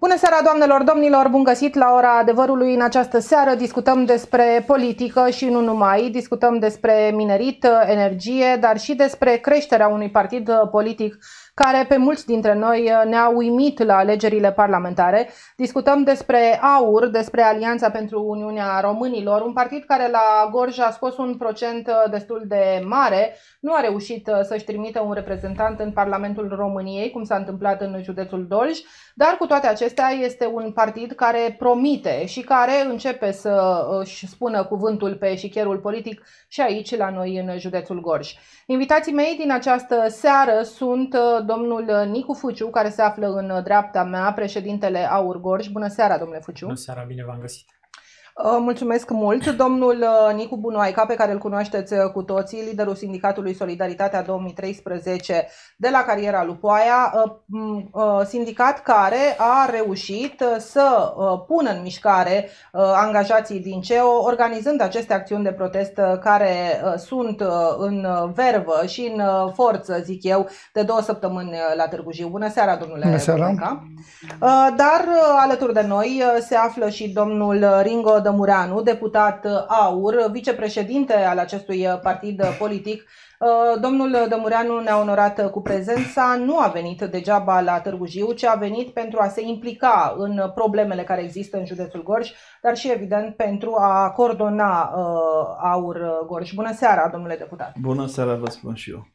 Bună seara, doamnelor, domnilor! Bun găsit la ora adevărului în această seară. Discutăm despre politică și nu numai. Discutăm despre minerit, energie, dar și despre creșterea unui partid politic care pe mulți dintre noi ne-a uimit la alegerile parlamentare. Discutăm despre AUR, despre Alianța pentru Uniunea Românilor, un partid care la Gorj a scos un procent destul de mare, nu a reușit să-și trimită un reprezentant în Parlamentul României, cum s-a întâmplat în județul Dolj, dar cu toate acestea este un partid care promite și care începe să uh, își spună cuvântul pe șicherul politic și aici la noi în județul Gorj. Invitații mei din această seară sunt uh, domnul Nicu Fuciu, care se află în dreapta mea, președintele Aur Gorj. Bună seara, domnule Fuciu! Bună seara, bine v-am găsit! Uh, mulțumesc mult. Domnul uh, Nicu Bunoaica, pe care îl cunoașteți uh, cu toții, liderul Sindicatului Solidaritatea 2013 de la Cariera Lupoaia, sindicat care a reușit să pună în mișcare angajații din CEO, organizând aceste acțiuni de protest care sunt în vervă și în forță, zic eu, de două săptămâni la Târgu Jiu. Bună seara, domnule Bună seara. Bunoaica. Dar alături de noi se află și domnul Ringo Dămureanu, deputat uh, AUR, vicepreședinte al acestui uh, partid uh, politic. Domnul Dămureanu ne-a onorat cu prezența, nu a venit degeaba la Târgu Jiu, ci a venit pentru a se implica în problemele care există în județul Gorj, dar și evident pentru a coordona AUR Gorj. Bună seara, domnule deputat! Bună seara, vă spun și eu!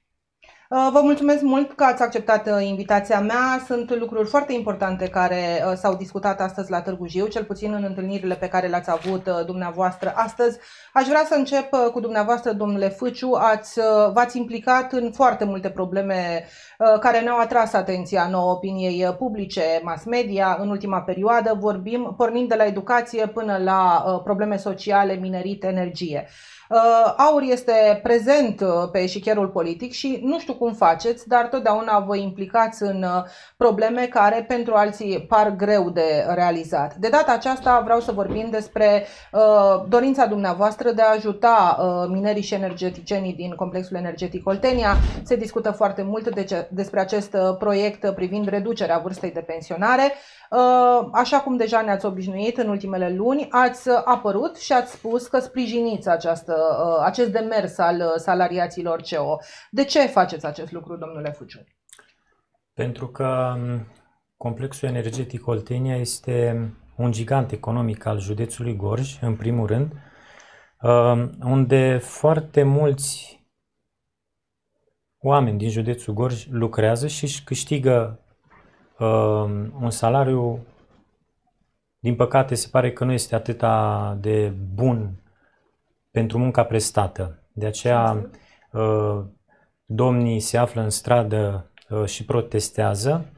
Uh, vă mulțumesc mult că ați acceptat uh, invitația mea. Sunt lucruri foarte importante care uh, s-au discutat astăzi la Târgu Jiu, cel puțin în întâlnirile pe care le-ați avut dumneavoastră astăzi. Aș vrea să încep cu dumneavoastră, domnule Fâciu. Ați, v-ați implicat în foarte multe probleme care ne-au atras atenția nouă opiniei publice, mass media în ultima perioadă. Vorbim pornind de la educație până la probleme sociale, minerit, energie. Uh, aur este prezent uh, pe șicherul politic și nu știu cum faceți, dar totdeauna vă implicați în uh, probleme care pentru alții par greu de realizat. De data aceasta vreau să vorbim despre dorința dumneavoastră de a ajuta minerii și energeticienii din complexul energetic Oltenia. Se discută foarte mult despre acest proiect privind reducerea vârstei de pensionare. Așa cum deja ne-ați obișnuit în ultimele luni, ați apărut și ați spus că sprijiniți această Uh, uh, acest demers al uh, salariaților ceo De ce faceți acest lucru, domnule Fuciu? Pentru că um, complexul energetic Oltenia este un gigant economic al județului Gorj, în primul rând, um, unde foarte mulți oameni din județul Gorj lucrează și își câștigă um, un salariu, din păcate se pare că nu este atâta de bun pentru munca prestată. De aceea uh, domnii se află în stradă uh, și protestează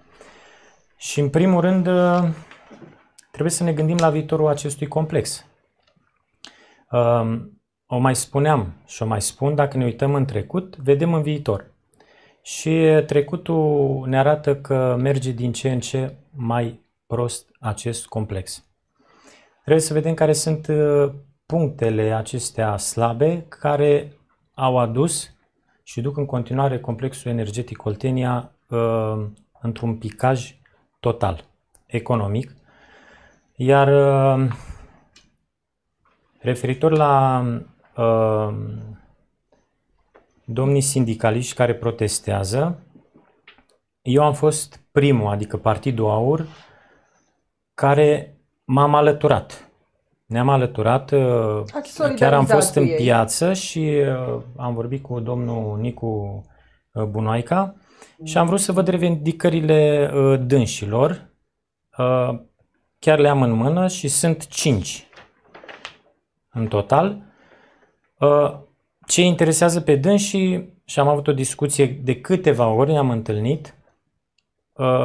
și în primul rând uh, trebuie să ne gândim la viitorul acestui complex. O mai spuneam și o mai spun, dacă ne uităm în trecut, vedem în viitor. Și trecutul ne arată că merge din ce în ce mai prost acest complex. Trebuie să vedem care sunt punctele acestea slabe care au adus și duc în continuare complexul energetic Oltenia uh, într-un picaj total economic. Iar uh, referitor la uh, domnii sindicaliști care protestează, eu am fost primul, adică Partidul Aur, care m-am alăturat ne-am alăturat, uh, chiar am fost în piață și uh, am vorbit cu domnul Nicu uh, Bunoica. și am vrut să văd revendicările dânșilor. Chiar le am în mână și sunt cinci în total. Ce interesează pe dânsii, și am avut o discuție de câteva ori, ne-am întâlnit,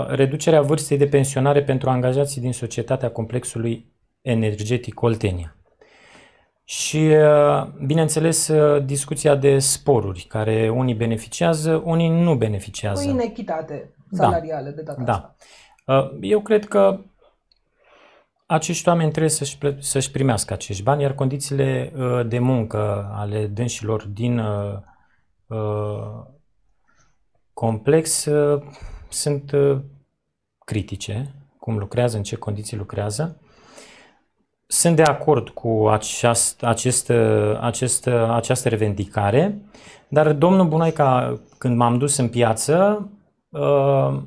reducerea vârstei de pensionare pentru angajații din societatea complexului energetic Oltenia. Și, uh, bineînțeles, uh, discuția de sporuri, care unii beneficiază, unii nu beneficiază. O inechitate da. salarială da. de data da. asta. Uh, eu cred că acești oameni trebuie să-și, să-și primească acești bani, iar condițiile de muncă ale dânșilor din complex sunt critice, cum lucrează, în ce condiții lucrează. Sunt de acord cu aceast, acest, acest, această revendicare, dar domnul Bunaica, când m-am dus în piață, uh,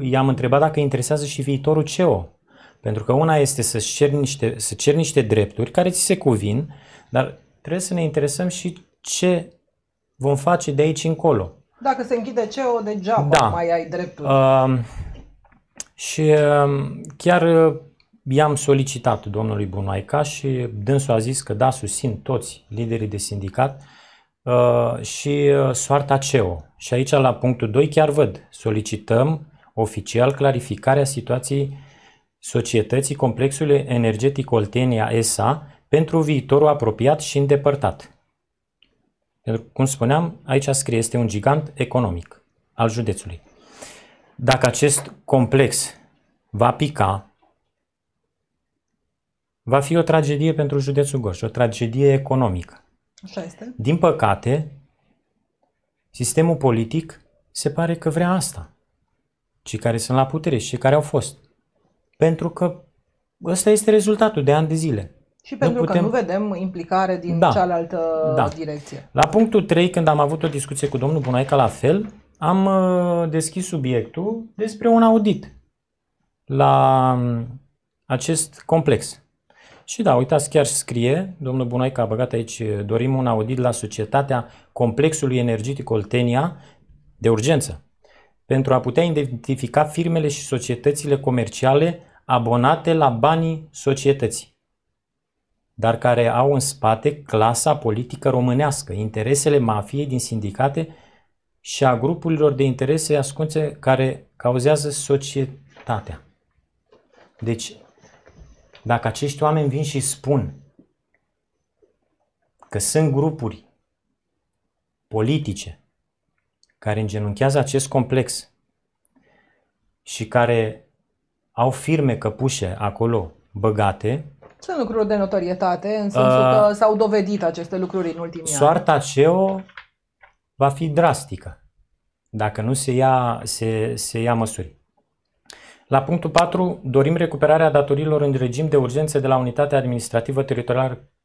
i-am întrebat dacă interesează și viitorul CEO. Pentru că una este să cer niște, să cer niște drepturi care ți se cuvin, dar trebuie să ne interesăm și ce vom face de aici încolo. Dacă se închide CEO, degeaba da. mai ai drepturi. Um, um, uh, și uh, chiar I-am solicitat domnului Bunoaica și dânsul a zis că da, susțin toți liderii de sindicat uh, și uh, soarta CEO. Și aici la punctul 2 chiar văd, solicităm oficial clarificarea situației societății complexului energetic Oltenia SA pentru viitorul apropiat și îndepărtat. Pentru că, cum spuneam, aici scrie este un gigant economic al județului. Dacă acest complex va pica, va fi o tragedie pentru județul Gorj, o tragedie economică. Așa este. Din păcate, sistemul politic se pare că vrea asta. Cei care sunt la putere și cei care au fost. Pentru că ăsta este rezultatul de ani de zile. Și pentru nu putem... că nu vedem implicare din da, cealaltă da. direcție. La punctul 3, când am avut o discuție cu domnul Bunaica la fel, am uh, deschis subiectul despre un audit la um, acest complex. Și da, uitați, chiar scrie, domnul Bunaica a băgat aici, dorim un audit la societatea complexului energetic Oltenia de urgență, pentru a putea identifica firmele și societățile comerciale abonate la banii societății dar care au în spate clasa politică românească, interesele mafiei din sindicate și a grupurilor de interese ascunse care cauzează societatea. Deci, dacă acești oameni vin și spun că sunt grupuri politice care îngenunchează acest complex și care au firme căpușe acolo băgate. Sunt lucruri de notorietate, în sensul uh, că s-au dovedit aceste lucruri în ultimii ani. Soarta CEO va fi drastică dacă nu se ia, se, se ia măsuri. La punctul 4, dorim recuperarea datorilor în regim de urgență de la Unitatea Administrativă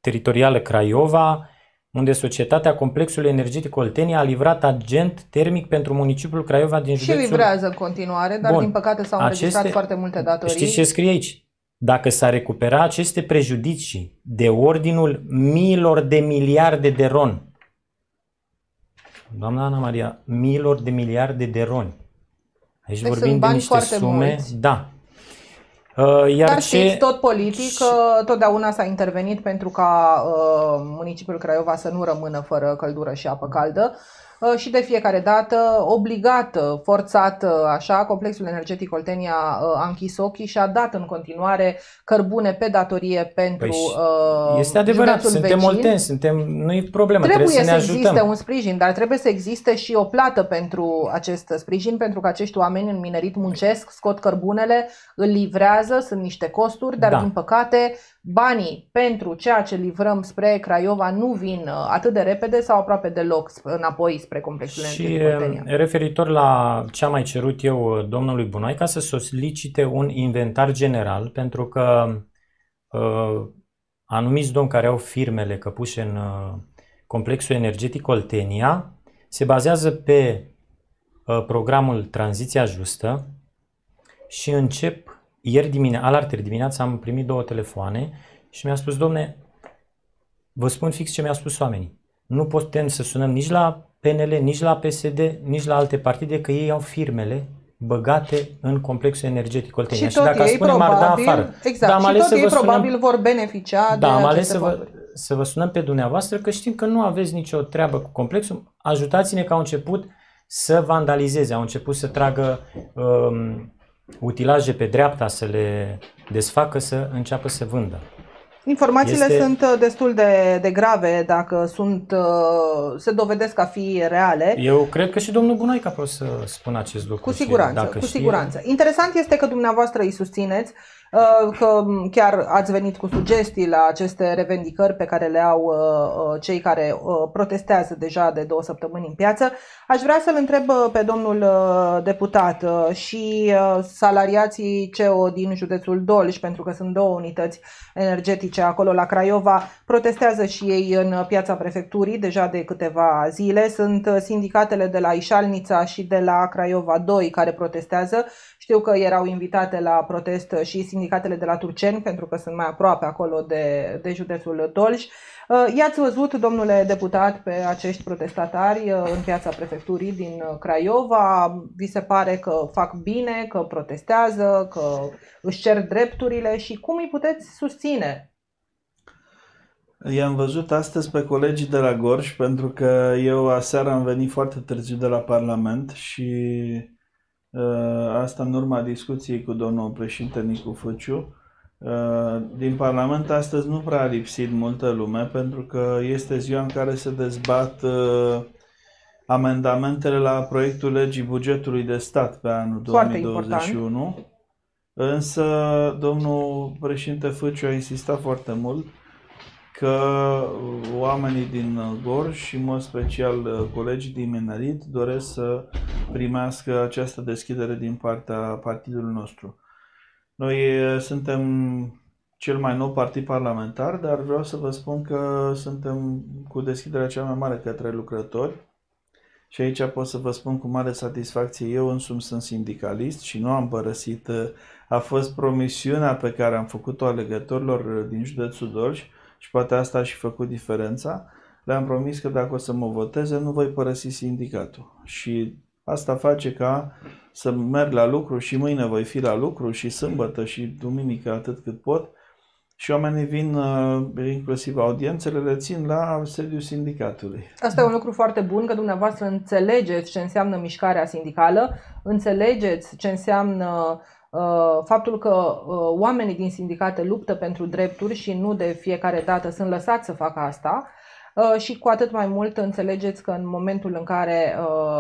Teritorială Craiova, unde societatea Complexului Energetic Oltenia a livrat agent termic pentru municipiul Craiova din județul... Și livrează în continuare, dar Bun. din păcate s-au înregistrat aceste... foarte multe datorii. Știți ce scrie aici? Dacă s a recuperat aceste prejudicii de ordinul miilor de miliarde de ron, doamna Ana Maria, miilor de miliarde de roni, Aici deci vorbim sunt bani de niște foarte sume. Mulți. Da. Uh, iar Dar ce... știți, tot politic, uh, totdeauna s-a intervenit pentru ca uh, municipiul Craiova să nu rămână fără căldură și apă caldă. Uh, Uh, și de fiecare dată obligată, uh, forțată, uh, așa, complexul energetic Oltenia a închis ochii și a dat în continuare cărbune pe datorie pentru păi Este adevărat, suntem vecin. olteni, suntem, nu e problemă, trebuie, trebuie să, ne ajutăm. existe un sprijin, dar trebuie să existe și o plată pentru acest sprijin, pentru că acești oameni în minerit muncesc, scot cărbunele, îl livrează, sunt niște costuri, dar da. din păcate Banii pentru ceea ce livrăm spre Craiova nu vin uh, atât de repede sau aproape deloc înapoi spre complexul Și um, referitor la ce am mai cerut eu uh, domnului ca să solicite un inventar general pentru că uh, anumiți domni care au firmele căpușe în uh, complexul energetic Oltenia se bazează pe uh, programul Tranziția Justă și încep ieri dimineața, alaltă dimineața am primit două telefoane și mi-a spus, domne, vă spun fix ce mi-a spus oamenii. Nu putem să sunăm nici la PNL, nici la PSD, nici la alte partide, că ei au firmele băgate în complexul energetic Oltenia. Și, și dacă ei spunem probabil, da afară. Exact, da, am și ales tot să ei vă probabil sunăm, vor beneficia da, de am ales să vă, să vă sunăm pe dumneavoastră că știm că nu aveți nicio treabă cu complexul. Ajutați-ne că au început să vandalizeze, au început să tragă um, utilaje pe dreapta să le desfacă, să înceapă să vândă. Informațiile este... sunt uh, destul de, de grave dacă sunt, uh, se dovedesc a fi reale. Eu cred că și domnul Bunoica poate să spună acest lucru. Cu siguranță, dacă cu siguranță. Interesant este că dumneavoastră îi susțineți Uh, că chiar ați venit cu sugestii la aceste revendicări pe care le au uh, uh, cei care protestează deja de două săptămâni în piață. Aș vrea să-l întreb pe domnul deputat și salariații CEO din județul Dolj, pentru că sunt două unități energetice acolo la Craiova, protestează și ei în piața prefecturii deja de câteva zile. Sunt sindicatele de la Ișalnița și de la Craiova 2 care protestează. Știu că erau invitate la protest și sindicatele sindicatele de la Turceni, pentru că sunt mai aproape acolo de, de județul Dolj. Uh, i-ați văzut, domnule deputat, pe acești protestatari uh, în piața prefecturii din Craiova? Vi se pare că fac bine, că protestează, că își cer drepturile și cum îi puteți susține? I-am văzut astăzi pe colegii de la Gorj pentru că eu aseară am venit foarte târziu de la Parlament și Uh, asta în urma discuției cu domnul președinte Nicu Făciu. Uh, din Parlament astăzi nu prea a lipsit multă lume, pentru că este ziua în care se dezbat uh, amendamentele la proiectul legii bugetului de stat pe anul Foarte 2021. Important. Însă domnul președinte Făciu a insistat foarte mult că uh, oamenii din uh, Gorj și, în mod special, uh, colegii din Menarit doresc să primească această deschidere din partea partidului nostru. Noi suntem cel mai nou partid parlamentar, dar vreau să vă spun că suntem cu deschiderea cea mai mare către lucrători. Și aici pot să vă spun cu mare satisfacție, eu însumi sunt sindicalist și nu am părăsit, a fost promisiunea pe care am făcut-o alegătorilor din județul Dolj, și poate asta a și făcut diferența, le-am promis că dacă o să mă voteze, nu voi părăsi sindicatul. Și asta face ca să merg la lucru și mâine voi fi la lucru și sâmbătă și duminică atât cât pot. Și oamenii vin, uh, inclusiv audiențele, le țin la sediul sindicatului. Asta e un lucru foarte bun, că dumneavoastră înțelegeți ce înseamnă mișcarea sindicală, înțelegeți ce înseamnă uh, Uh, faptul că uh, oamenii din sindicate luptă pentru drepturi și nu de fiecare dată sunt lăsați să facă asta uh, și cu atât mai mult înțelegeți că în momentul în care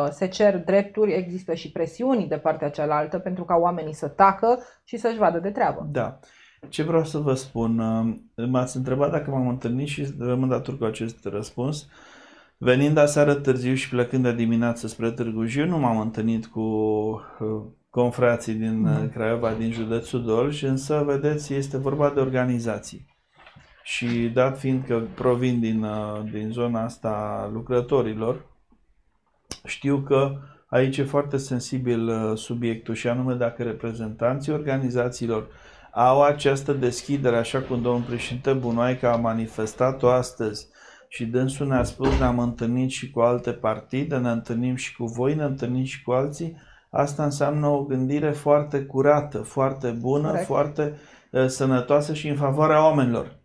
se cer drepturi există și presiuni de partea cealaltă pentru ca oamenii să tacă și să-și vadă de treabă. Da. Ce vreau să vă spun, m-ați întrebat dacă m-am întâlnit și rămân datur cu acest răspuns. Venind aseară târziu și plecând de dimineață spre Târgu Jiu, nu m-am întâlnit cu confrații din da. uh, Craiova, din județul Dolj, însă, vedeți, este vorba de organizații. Și dat fiind că provin din, uh, din zona asta lucrătorilor, știu că aici e foarte sensibil uh, subiectul și anume dacă reprezentanții organizațiilor au această deschidere, așa cum domnul președinte Bunoaica a manifestat-o astăzi și dânsul ne-a spus, ne-am întâlnit și cu alte partide, ne întâlnim și cu voi, ne întâlnim și cu alții, asta înseamnă o gândire foarte curată, foarte bună, Correct. foarte uh, sănătoasă și în favoarea oamenilor.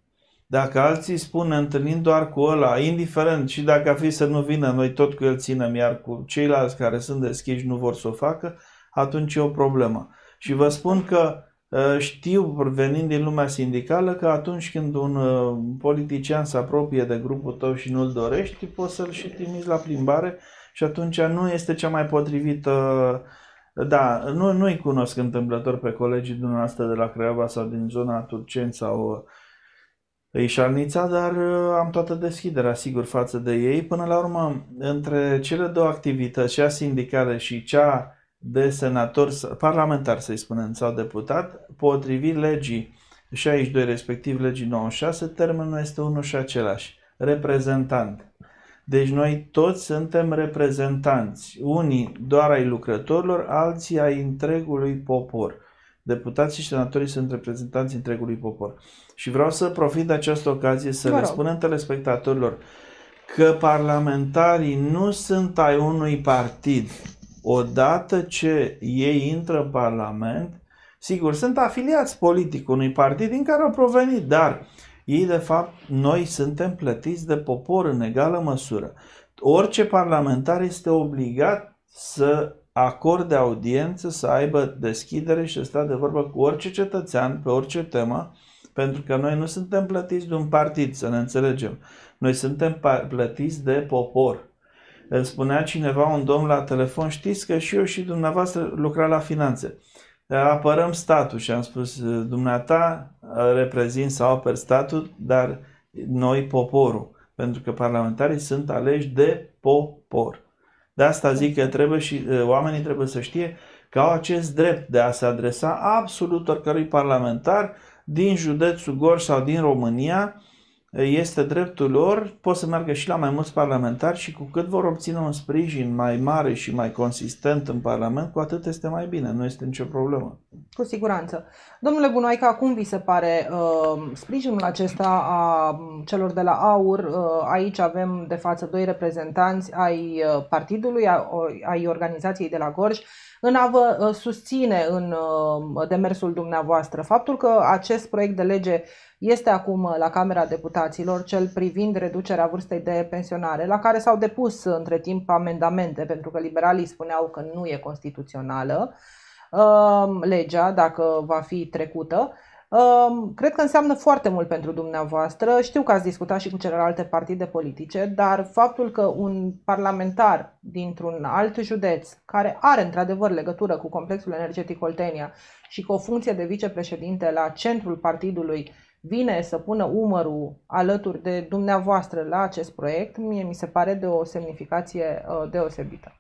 Dacă alții spun întâlnind doar cu ăla, indiferent și dacă a fi să nu vină, noi tot cu el ținem, iar cu ceilalți care sunt deschiși nu vor să o facă, atunci e o problemă. Și vă spun că uh, știu, venind din lumea sindicală, că atunci când un uh, politician se apropie de grupul tău și nu-l dorești, poți să-l și trimiți la plimbare și atunci nu este cea mai potrivită da, nu, nu-i cunosc întâmplător pe colegii dumneavoastră de la Craiova sau din zona Turceni sau uh, Ișalnița, dar uh, am toată deschiderea, sigur, față de ei. Până la urmă, între cele două activități, cea sindicală și cea de senator, parlamentar, să-i spunem, sau deputat, potrivit legii 62, respectiv legii 96, termenul este unul și același, reprezentant. Deci noi toți suntem reprezentanți, unii doar ai lucrătorilor, alții ai întregului popor. Deputații și senatorii sunt reprezentanți întregului popor. Și vreau să profit de această ocazie să Vă le spunem telespectatorilor că parlamentarii nu sunt ai unui partid. Odată ce ei intră în Parlament, sigur, sunt afiliați politic unui partid din care au provenit, dar ei, de fapt, noi suntem plătiți de popor în egală măsură. Orice parlamentar este obligat să acorde audiență, să aibă deschidere și să stea de vorbă cu orice cetățean pe orice temă, pentru că noi nu suntem plătiți de un partid, să ne înțelegem. Noi suntem plătiți de popor. Îmi spunea cineva, un domn la telefon, știți că și eu și dumneavoastră lucra la finanțe apărăm statul și am spus, dumneata reprezint sau apăr statul, dar noi poporul, pentru că parlamentarii sunt aleși de popor. De asta zic că trebuie și oamenii trebuie să știe că au acest drept de a se adresa absolut oricărui parlamentar din județul Gorj sau din România, este dreptul lor, pot să meargă și la mai mulți parlamentari și cu cât vor obține un sprijin mai mare și mai consistent în Parlament, cu atât este mai bine, nu este nicio problemă. Cu siguranță. Domnule Bunoaica, cum vi se pare uh, sprijinul acesta a celor de la AUR? Uh, aici avem de față doi reprezentanți ai uh, partidului, ai organizației de la Gorj, în a vă uh, susține în uh, demersul dumneavoastră. Faptul că acest proiect de lege este acum uh, la Camera Deputaților, cel privind reducerea vârstei de pensionare, la care s-au depus între timp amendamente, pentru că liberalii spuneau că nu e constituțională legea, dacă va fi trecută cred că înseamnă foarte mult pentru dumneavoastră. Știu că ați discutat și cu celelalte partide politice, dar faptul că un parlamentar dintr-un alt județ, care are într-adevăr legătură cu complexul energetic Oltenia și cu o funcție de vicepreședinte la centrul partidului, vine să pună umărul alături de dumneavoastră la acest proiect, mie mi se pare de o semnificație uh, deosebită.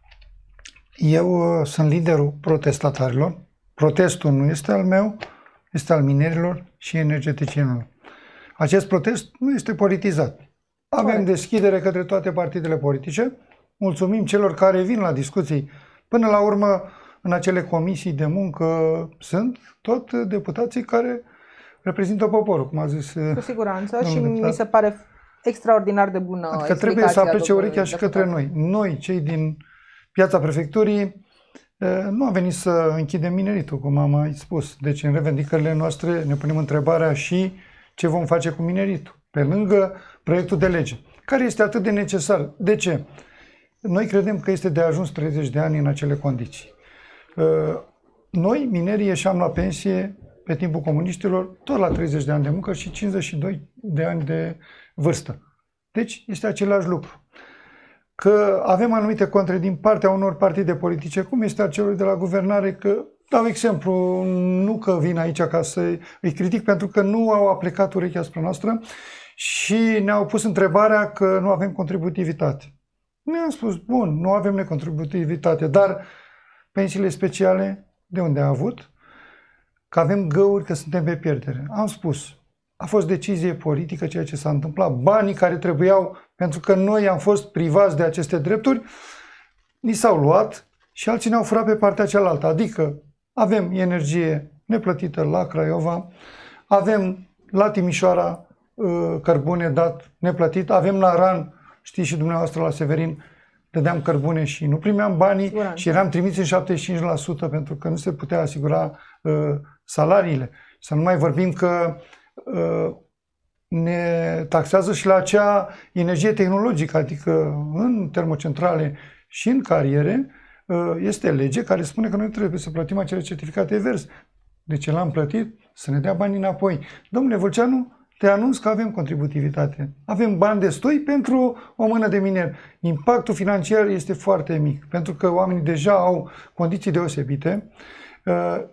Eu uh, sunt liderul protestatarilor. Protestul nu este al meu, este al minerilor și energeticienilor. Acest protest nu este politizat. Avem deschidere către toate partidele politice. Mulțumim celor care vin la discuții. Până la urmă, în acele comisii de muncă sunt tot deputații care reprezintă poporul, cum a zis. Uh, Cu siguranță și deputat. mi se pare extraordinar de bună. Adică trebuie să aplece urechea și către noi. Noi, cei din piața prefecturii, nu a venit să închidem mineritul, cum am mai spus. Deci în revendicările noastre ne punem întrebarea și ce vom face cu mineritul, pe lângă proiectul de lege, care este atât de necesar. De ce? Noi credem că este de ajuns 30 de ani în acele condiții. Noi, minerii, ieșeam la pensie pe timpul comuniștilor, tot la 30 de ani de muncă și 52 de ani de vârstă. Deci este același lucru că avem anumite contre din partea unor partide politice, cum este a celor de la guvernare, că dau exemplu, nu că vin aici ca să îi critic, pentru că nu au aplicat urechea spre noastră și ne-au pus întrebarea că nu avem contributivitate. Ne-am spus, bun, nu avem necontributivitate, dar pensiile speciale de unde a avut? Că avem găuri, că suntem pe pierdere. Am spus, a fost decizie politică ceea ce s-a întâmplat. Banii care trebuiau, pentru că noi am fost privați de aceste drepturi, ni s-au luat și alții ne-au furat pe partea cealaltă. Adică avem energie neplătită la Craiova, avem la Timișoara uh, cărbune dat neplătit, avem la RAN, știți și dumneavoastră la Severin, dădeam cărbune și nu primeam banii Siguranță. și eram trimiți în 75% pentru că nu se putea asigura uh, salariile. Să nu mai vorbim că uh, Uh, ne taxează și la acea energie tehnologică, adică în termocentrale și în cariere uh, este lege care spune că noi trebuie să plătim acele certificate verzi. De ce l-am plătit să ne dea bani înapoi. Domnule Vulceanu, te anunț că avem contributivitate. Avem bani destui pentru o mână de miner. Impactul financiar este foarte mic, pentru că oamenii deja au condiții deosebite uh,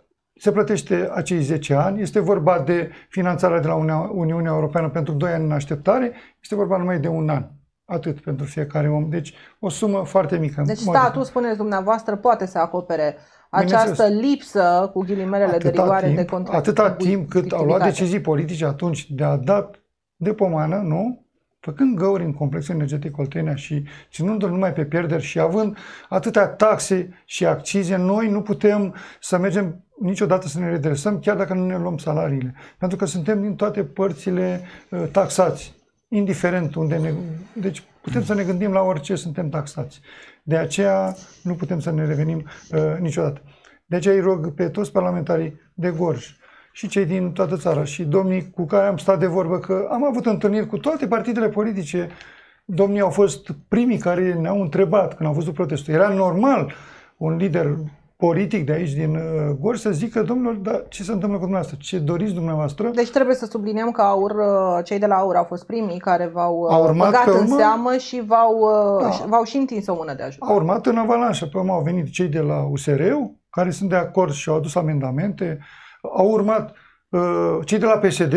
se plătește acei 10 ani, este vorba de finanțarea de la Uniunea Europeană pentru 2 ani în așteptare, este vorba numai de un an. Atât pentru fiecare om. Deci o sumă foarte mică. Deci statul, spuneți dumneavoastră, poate să acopere această lipsă, cu ghilimelele de rigoare, timp, de contract. Atâta timp cât au luat decizii politice atunci de a da de pomană, nu? Făcând găuri în complexul energetic Oltenia și ținându-l numai pe pierderi și având atâtea taxe și accize, noi nu putem să mergem niciodată să ne redresăm, chiar dacă nu ne luăm salariile. Pentru că suntem din toate părțile ă, taxați, indiferent unde ne... Deci putem să ne gândim la orice suntem taxați. De aceea nu putem să ne revenim uh, niciodată. De aceea îi rog pe toți parlamentarii de Gorj, și cei din toată țara și domnii cu care am stat de vorbă, că am avut întâlniri cu toate partidele politice, domnii au fost primii care ne-au întrebat când au văzut protestul. Era normal un lider politic de aici din uh, Gorj Gor să zică, domnilor, dar ce se întâmplă cu dumneavoastră? Ce doriți dumneavoastră? Deci trebuie să subliniem că aur, uh, cei de la Aur au fost primii care v-au uh, a urmat în urmă, seamă și v-au, da. v-au și întins o mână de ajutor. Au urmat în avalanșă. Pe urmă au venit cei de la usr care sunt de acord și au adus amendamente, au urmat uh, cei de la PSD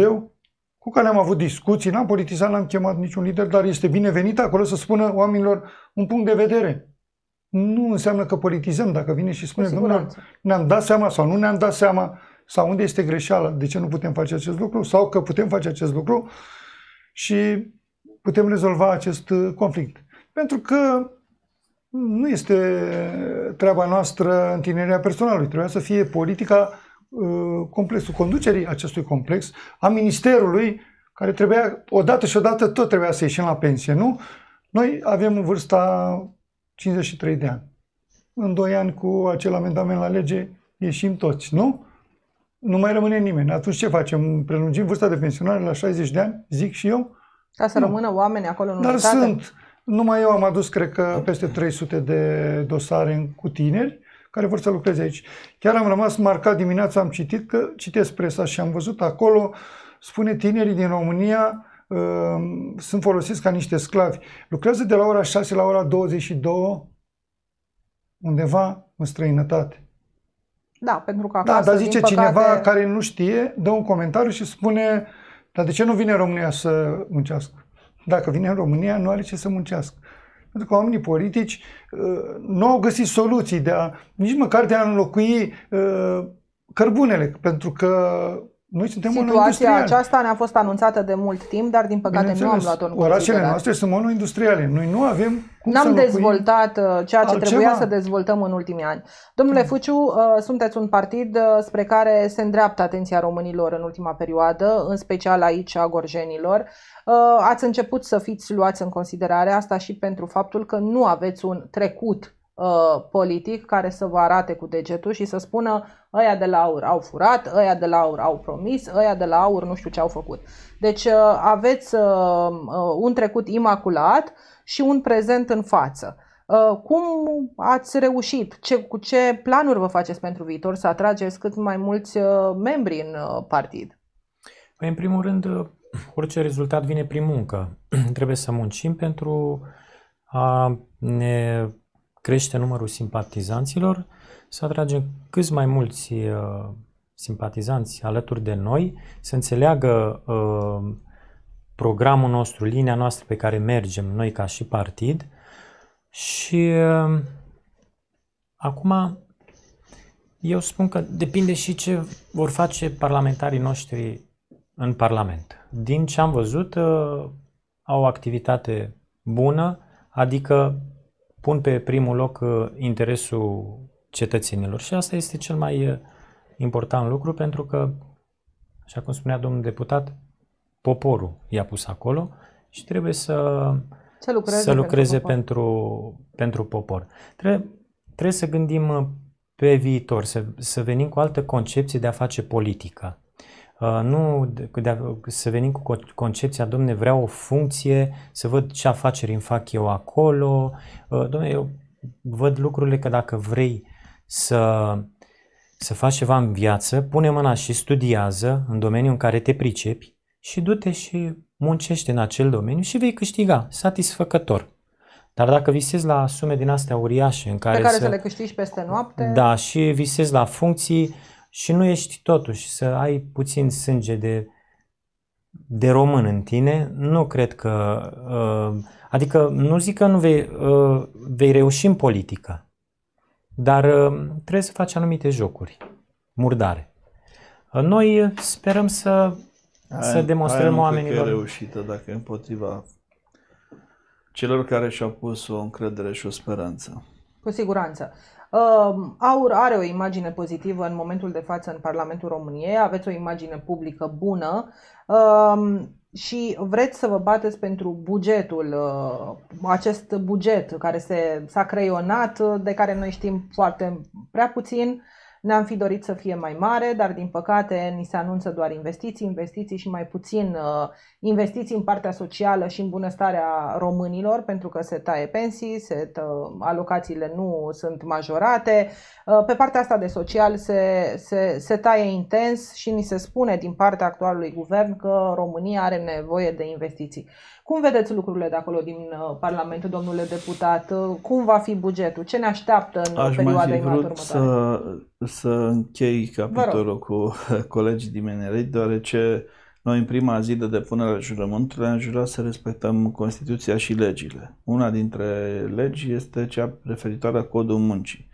cu care am avut discuții, n-am politizat, n-am chemat niciun lider, dar este binevenit acolo să spună oamenilor un punct de vedere. Nu înseamnă că politizăm dacă vine și spune, domnule, ne-am dat seama sau nu ne-am dat seama sau unde este greșeala, de ce nu putem face acest lucru sau că putem face acest lucru și putem rezolva acest uh, conflict. Pentru că nu este treaba noastră întinerirea personalului, trebuia să fie politica Uh, complexul conducerii acestui complex, a ministerului, care trebuia, odată și odată, tot trebuia să ieșim la pensie, nu? Noi avem vârsta 53 de ani. În 2 ani cu acel amendament la lege ieșim toți, nu? Nu mai rămâne nimeni. Atunci ce facem? Prelungim vârsta de pensionare la 60 de ani, zic și eu? Ca să nu. rămână oameni acolo în Dar unitate? sunt. Numai eu am adus, cred că, peste 300 de dosare cu tineri care vor să lucreze aici. Chiar am rămas marcat dimineața, am citit că citesc presa și am văzut acolo, spune tinerii din România uh, sunt folosiți ca niște sclavi. Lucrează de la ora 6 la ora 22 undeva în străinătate. Da, pentru că da, acasă, Da, dar zice păcate... cineva care nu știe, dă un comentariu și spune dar de ce nu vine în România să muncească? Dacă vine în România, nu are ce să muncească. Pentru că oamenii politici uh, nu au găsit soluții de a, nici măcar de a înlocui uh, cărbunele, pentru că noi suntem Situația industrial. aceasta ne-a fost anunțată de mult timp, dar din păcate nu am luat-o în Orașele noastre sunt monoindustriale. Noi nu avem cum N-am dezvoltat uh, ceea ce altceva. trebuia să dezvoltăm în ultimii ani. Domnule da. Fuciu, uh, sunteți un partid uh, spre care se îndreaptă atenția românilor în ultima perioadă, în special aici a gorjenilor. Ați început să fiți luați în considerare asta și pentru faptul că nu aveți un trecut Uh, politic care să vă arate cu degetul și să spună ăia de la aur au furat, ăia de la aur au promis, ăia de la aur nu știu ce au făcut. Deci uh, aveți uh, un trecut imaculat și un prezent în față. Cum ați reușit? Ce, cu ce planuri vă faceți pentru viitor să atrageți cât mai mulți membri în partid? Păi, în primul rând, orice rezultat vine prin muncă. Trebuie să muncim pentru a ne crește numărul simpatizanților, să atragem cât mai mulți uh, simpatizanți alături de noi, să înțeleagă uh, programul nostru, linia noastră pe care mergem noi ca și partid. Și uh, acum eu spun că depinde și ce vor face parlamentarii noștri în Parlament. Din ce am văzut, uh, au o activitate bună, adică pun pe primul loc uh, interesul cetățenilor și asta este cel mai uh, important lucru pentru că, așa cum spunea domnul deputat, poporul i-a pus acolo și trebuie să, să lucreze, să lucreze pentru, popor. pentru, pentru popor. Trebuie, trebuie să gândim uh, pe viitor, să, să venim cu altă concepție de a face politică. Uh, nu de a, să venim cu concepția, domne, vreau o funcție, să văd ce afaceri îmi fac eu acolo. Uh, domne, eu văd lucrurile că dacă vrei să, să faci ceva în viață, pune mâna și studiază în domeniul în care te pricepi și du-te și muncește în acel domeniu și vei câștiga satisfăcător. Dar dacă visezi la sume din astea uriașe în care, pe care să, să le câștigi peste noapte... Da, și visezi la funcții și nu ești totuși, să ai puțin sânge de, de român în tine, nu cred că, uh, adică nu zic că nu vei, uh, vei reuși în politică, dar uh, trebuie să faci anumite jocuri murdare. Noi sperăm să, ai, să demonstrăm aia nu oamenilor. că reușită dacă împotriva celor care și-au pus o încredere și o speranță. Cu siguranță. Ehm, aur are o imagine pozitivă în momentul de față în Parlamentul României, aveți o imagine publică bună ehm, și vreți să vă bateți pentru bugetul, ehm, acest buget care se, s-a creionat, de care noi știm foarte prea puțin, ne-am fi dorit să fie mai mare, dar din păcate ni se anunță doar investiții, investiții și mai puțin uh, investiții în partea socială și în bunăstarea românilor, pentru că se taie pensii, se tă, alocațiile nu sunt majorate. Uh, pe partea asta de social se, se, se taie intens și ni se spune din partea actualului guvern că România are nevoie de investiții. Cum vedeți lucrurile de acolo din uh, Parlamentul, domnule deputat? Uh, cum va fi bugetul? Ce ne așteaptă în Aș perioada mai fi vrut să, să închei capitolul cu colegii din MNR, deoarece noi în prima zi de depunere a jurământului am jurat să respectăm Constituția și legile. Una dintre legi este cea referitoare la codul muncii.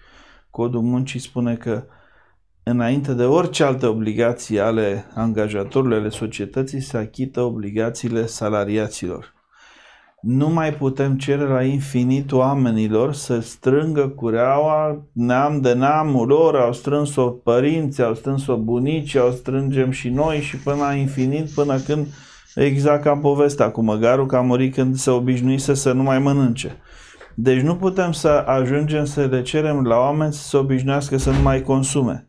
Codul muncii spune că înainte de orice alte obligații ale angajatorului, ale societății, se achită obligațiile salariaților. Nu mai putem cere la infinit oamenilor să strângă cureaua neam de neamul lor, au strâns-o părinții, au strâns-o bunicii, au strângem și noi și până la infinit, până când exact ca povestea cu măgarul că a murit când se obișnuise să nu mai mănânce. Deci nu putem să ajungem să le cerem la oameni să se obișnuiască să nu mai consume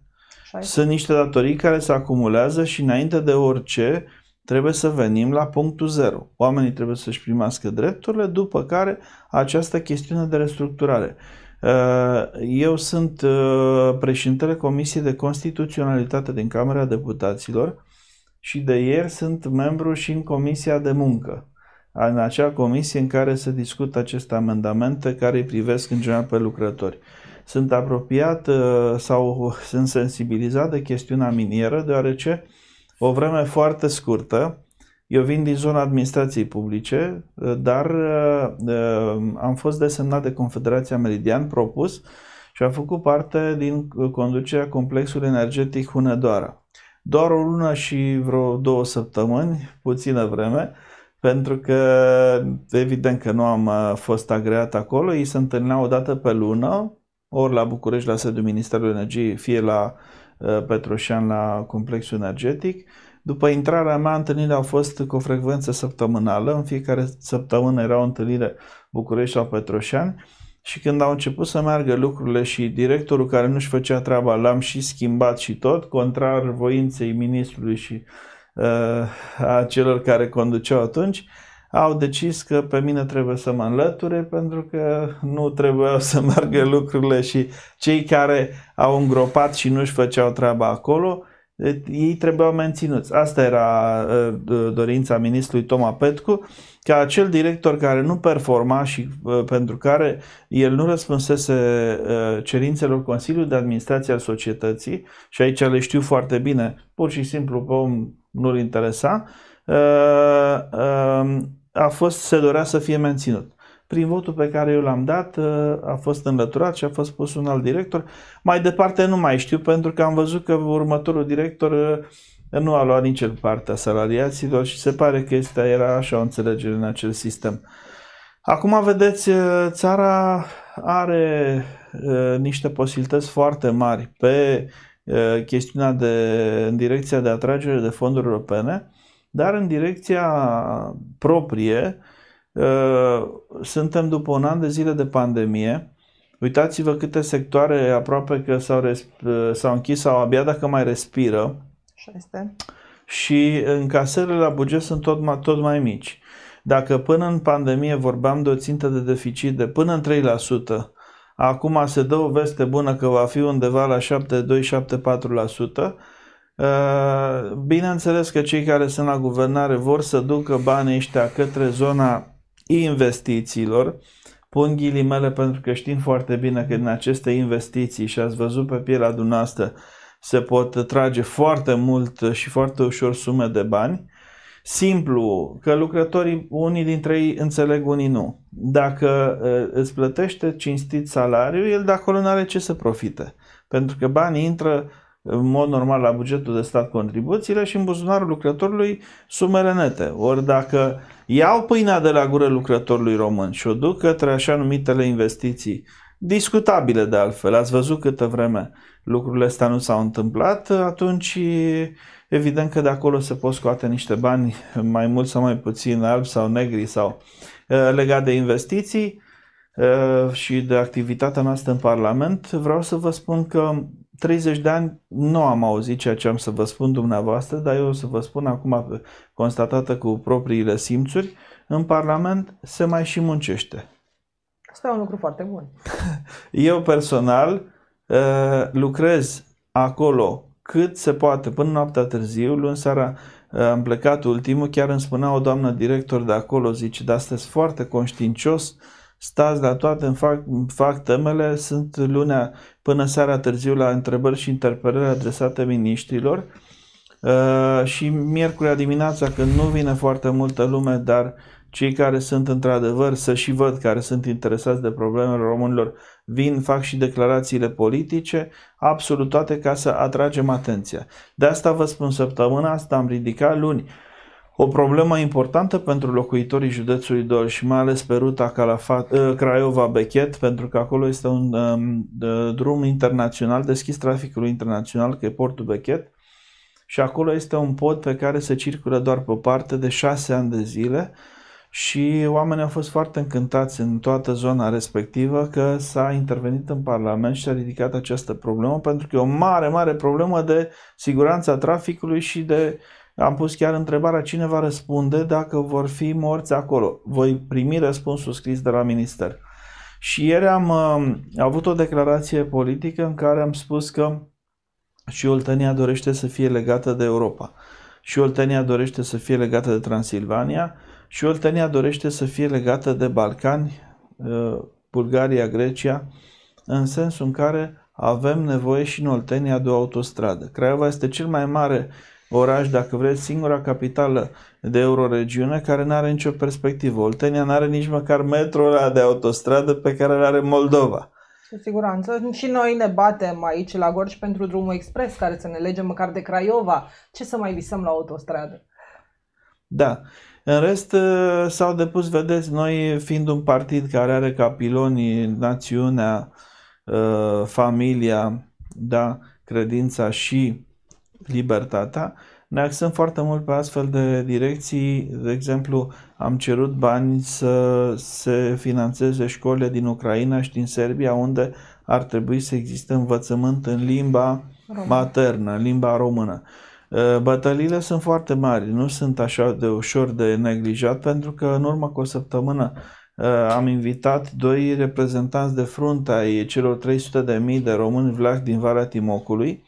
sunt niște datorii care se acumulează și înainte de orice trebuie să venim la punctul zero. Oamenii trebuie să-și primească drepturile, după care această chestiune de restructurare. Uh, eu sunt uh, președintele Comisiei de Constituționalitate din Camera Deputaților și de ieri sunt membru și în Comisia de Muncă, în acea comisie în care se discută aceste amendamente care îi privesc în general pe lucrători sunt apropiat uh, sau sunt sensibilizat de chestiunea minieră, deoarece o vreme foarte scurtă, eu vin din zona administrației publice, uh, dar uh, am fost desemnat de Confederația Meridian propus și am făcut parte din conducerea complexului energetic Hunedoara. Doar o lună și vreo două săptămâni, puțină vreme, pentru că evident că nu am fost agreat acolo, ei se întâlneau o dată pe lună, ori la București, la sediul Ministerului Energiei, fie la uh, Petroșan, la complexul energetic. După intrarea mea, întâlnirile au fost cu o frecvență săptămânală. În fiecare săptămână era o întâlnire București sau Petroșani. Și când au început să meargă lucrurile și directorul care nu-și făcea treaba l-am și schimbat și tot, contrar voinței ministrului și uh, a celor care conduceau atunci, uh, au decis că pe mine trebuie să mă înlăture pentru că nu trebuiau să meargă lucrurile și cei care au îngropat și nu-și făceau treaba acolo, eh, ei trebuiau menținuți. Asta era eh, dorința ministrului Toma Petcu, ca acel director care nu performa și eh, pentru care el nu răspunsese cerințelor Consiliului de Administrație al Societății, și aici le știu foarte bine, pur și simplu pe om nu-l interesa, a fost, se dorea să fie menținut. Prin votul pe care eu l-am dat uh, a fost înlăturat și a fost pus un alt director. Mai departe nu mai știu pentru că am văzut că următorul director uh, nu a luat nici partea salariaților și se pare că este, era așa o înțelegere în acel sistem. Acum, vedeți, uh, țara are niște posibilități foarte mari pe chestiunea de, în direcția de atragere de fonduri europene dar în direcția proprie uh, suntem după un an de zile de pandemie. Uitați-vă câte sectoare aproape că s-au, uh, s-au închis sau abia dacă mai respiră. Așa este. Și încasările la buget sunt tot mai, tot mai mici. Dacă până în pandemie vorbeam de o țintă de deficit de până în 3%, acum se dă o veste bună că va fi undeva la 7,2-7,4%, Uh, bineînțeles că cei care sunt la guvernare vor să ducă banii ăștia către zona investițiilor, pun ghilimele pentru că știm foarte bine că din aceste investiții, și ați văzut pe pielea dumneavoastră, se pot trage foarte mult și foarte ușor sume de bani. Simplu, că lucrătorii, unii dintre ei înțeleg, unii nu. Dacă uh, îți plătește cinstit salariul, el de acolo nu are ce să profite. Pentru că banii intră în mod normal la bugetul de stat contribuțiile și în buzunarul lucrătorului sumele nete. Ori dacă iau pâinea de la gură lucrătorului român și o duc către așa numitele investiții, discutabile de altfel, ați văzut câtă vreme lucrurile astea nu s-au întâmplat, atunci evident că de acolo se pot scoate niște bani mai mult sau mai puțin albi sau negri sau uh, legat de investiții uh, și de activitatea noastră în Parlament, vreau să vă spun că 30 de ani nu am auzit ceea ce am să vă spun dumneavoastră, dar eu o să vă spun acum, constatată cu propriile simțuri, în Parlament se mai și muncește. Asta e un lucru foarte bun. Eu personal uh, lucrez acolo cât se poate, până noaptea târziu, luni seara uh, am plecat ultimul, chiar îmi spunea o doamnă director de acolo, zice, dar sunteți foarte conștiincios, stați la toate, îmi fac, îmi fac temele, sunt lunea până seara târziu la întrebări și interpelări adresate miniștrilor uh, și miercurea dimineața când nu vine foarte multă lume, dar cei care sunt într-adevăr să și văd care sunt interesați de problemele românilor vin, fac și declarațiile politice, absolut toate ca să atragem atenția. De asta vă spun săptămâna asta am ridicat luni o problemă importantă pentru locuitorii județului Dol și mai ales pe ruta Calafat, ă, Craiova Bechet, pentru că acolo este un um, drum internațional deschis traficului internațional, că e portul Bechet, și acolo este un pod pe care se circulă doar pe parte de șase ani de zile și oamenii au fost foarte încântați în toată zona respectivă că s-a intervenit în Parlament și s-a ridicat această problemă pentru că e o mare, mare problemă de siguranța traficului și de uh, am pus chiar întrebarea cine va răspunde dacă vor fi morți acolo. Voi primi răspunsul scris de la minister. Și ieri am uh, avut o declarație politică în care am spus că și Oltenia dorește să fie legată de Europa. Și Oltenia dorește să fie legată de Transilvania. Și Oltenia dorește să fie legată de Balcani, uh, Bulgaria, Grecia, în sensul în care avem nevoie și în Oltenia de o autostradă. Craiova este cel mai mare uh, oraș, dacă vreți, singura capitală de euroregiune care nu are nicio perspectivă. Oltenia nu are nici măcar metrul de autostradă pe care îl are Moldova. Cu siguranță. Și noi ne batem aici la Gorj pentru drumul expres care să ne lege măcar de Craiova. Ce să mai visăm la autostradă? Da. În rest, ă, s-au depus, vedeți, noi fiind un partid care are ca pilonii națiunea, ă, familia, da, credința și libertatea, ne axăm foarte mult pe astfel de direcții. De exemplu, am cerut bani să se financeze școlile din Ucraina și din Serbia, unde ar trebui să existe învățământ în limba română. maternă, în limba română. Uh, bătăliile sunt foarte mari, nu sunt așa de ușor de neglijat, pentru că în urmă cu o săptămână uh, am invitat doi reprezentanți de frunte ai celor 300.000 de români vlach din Valea Timocului,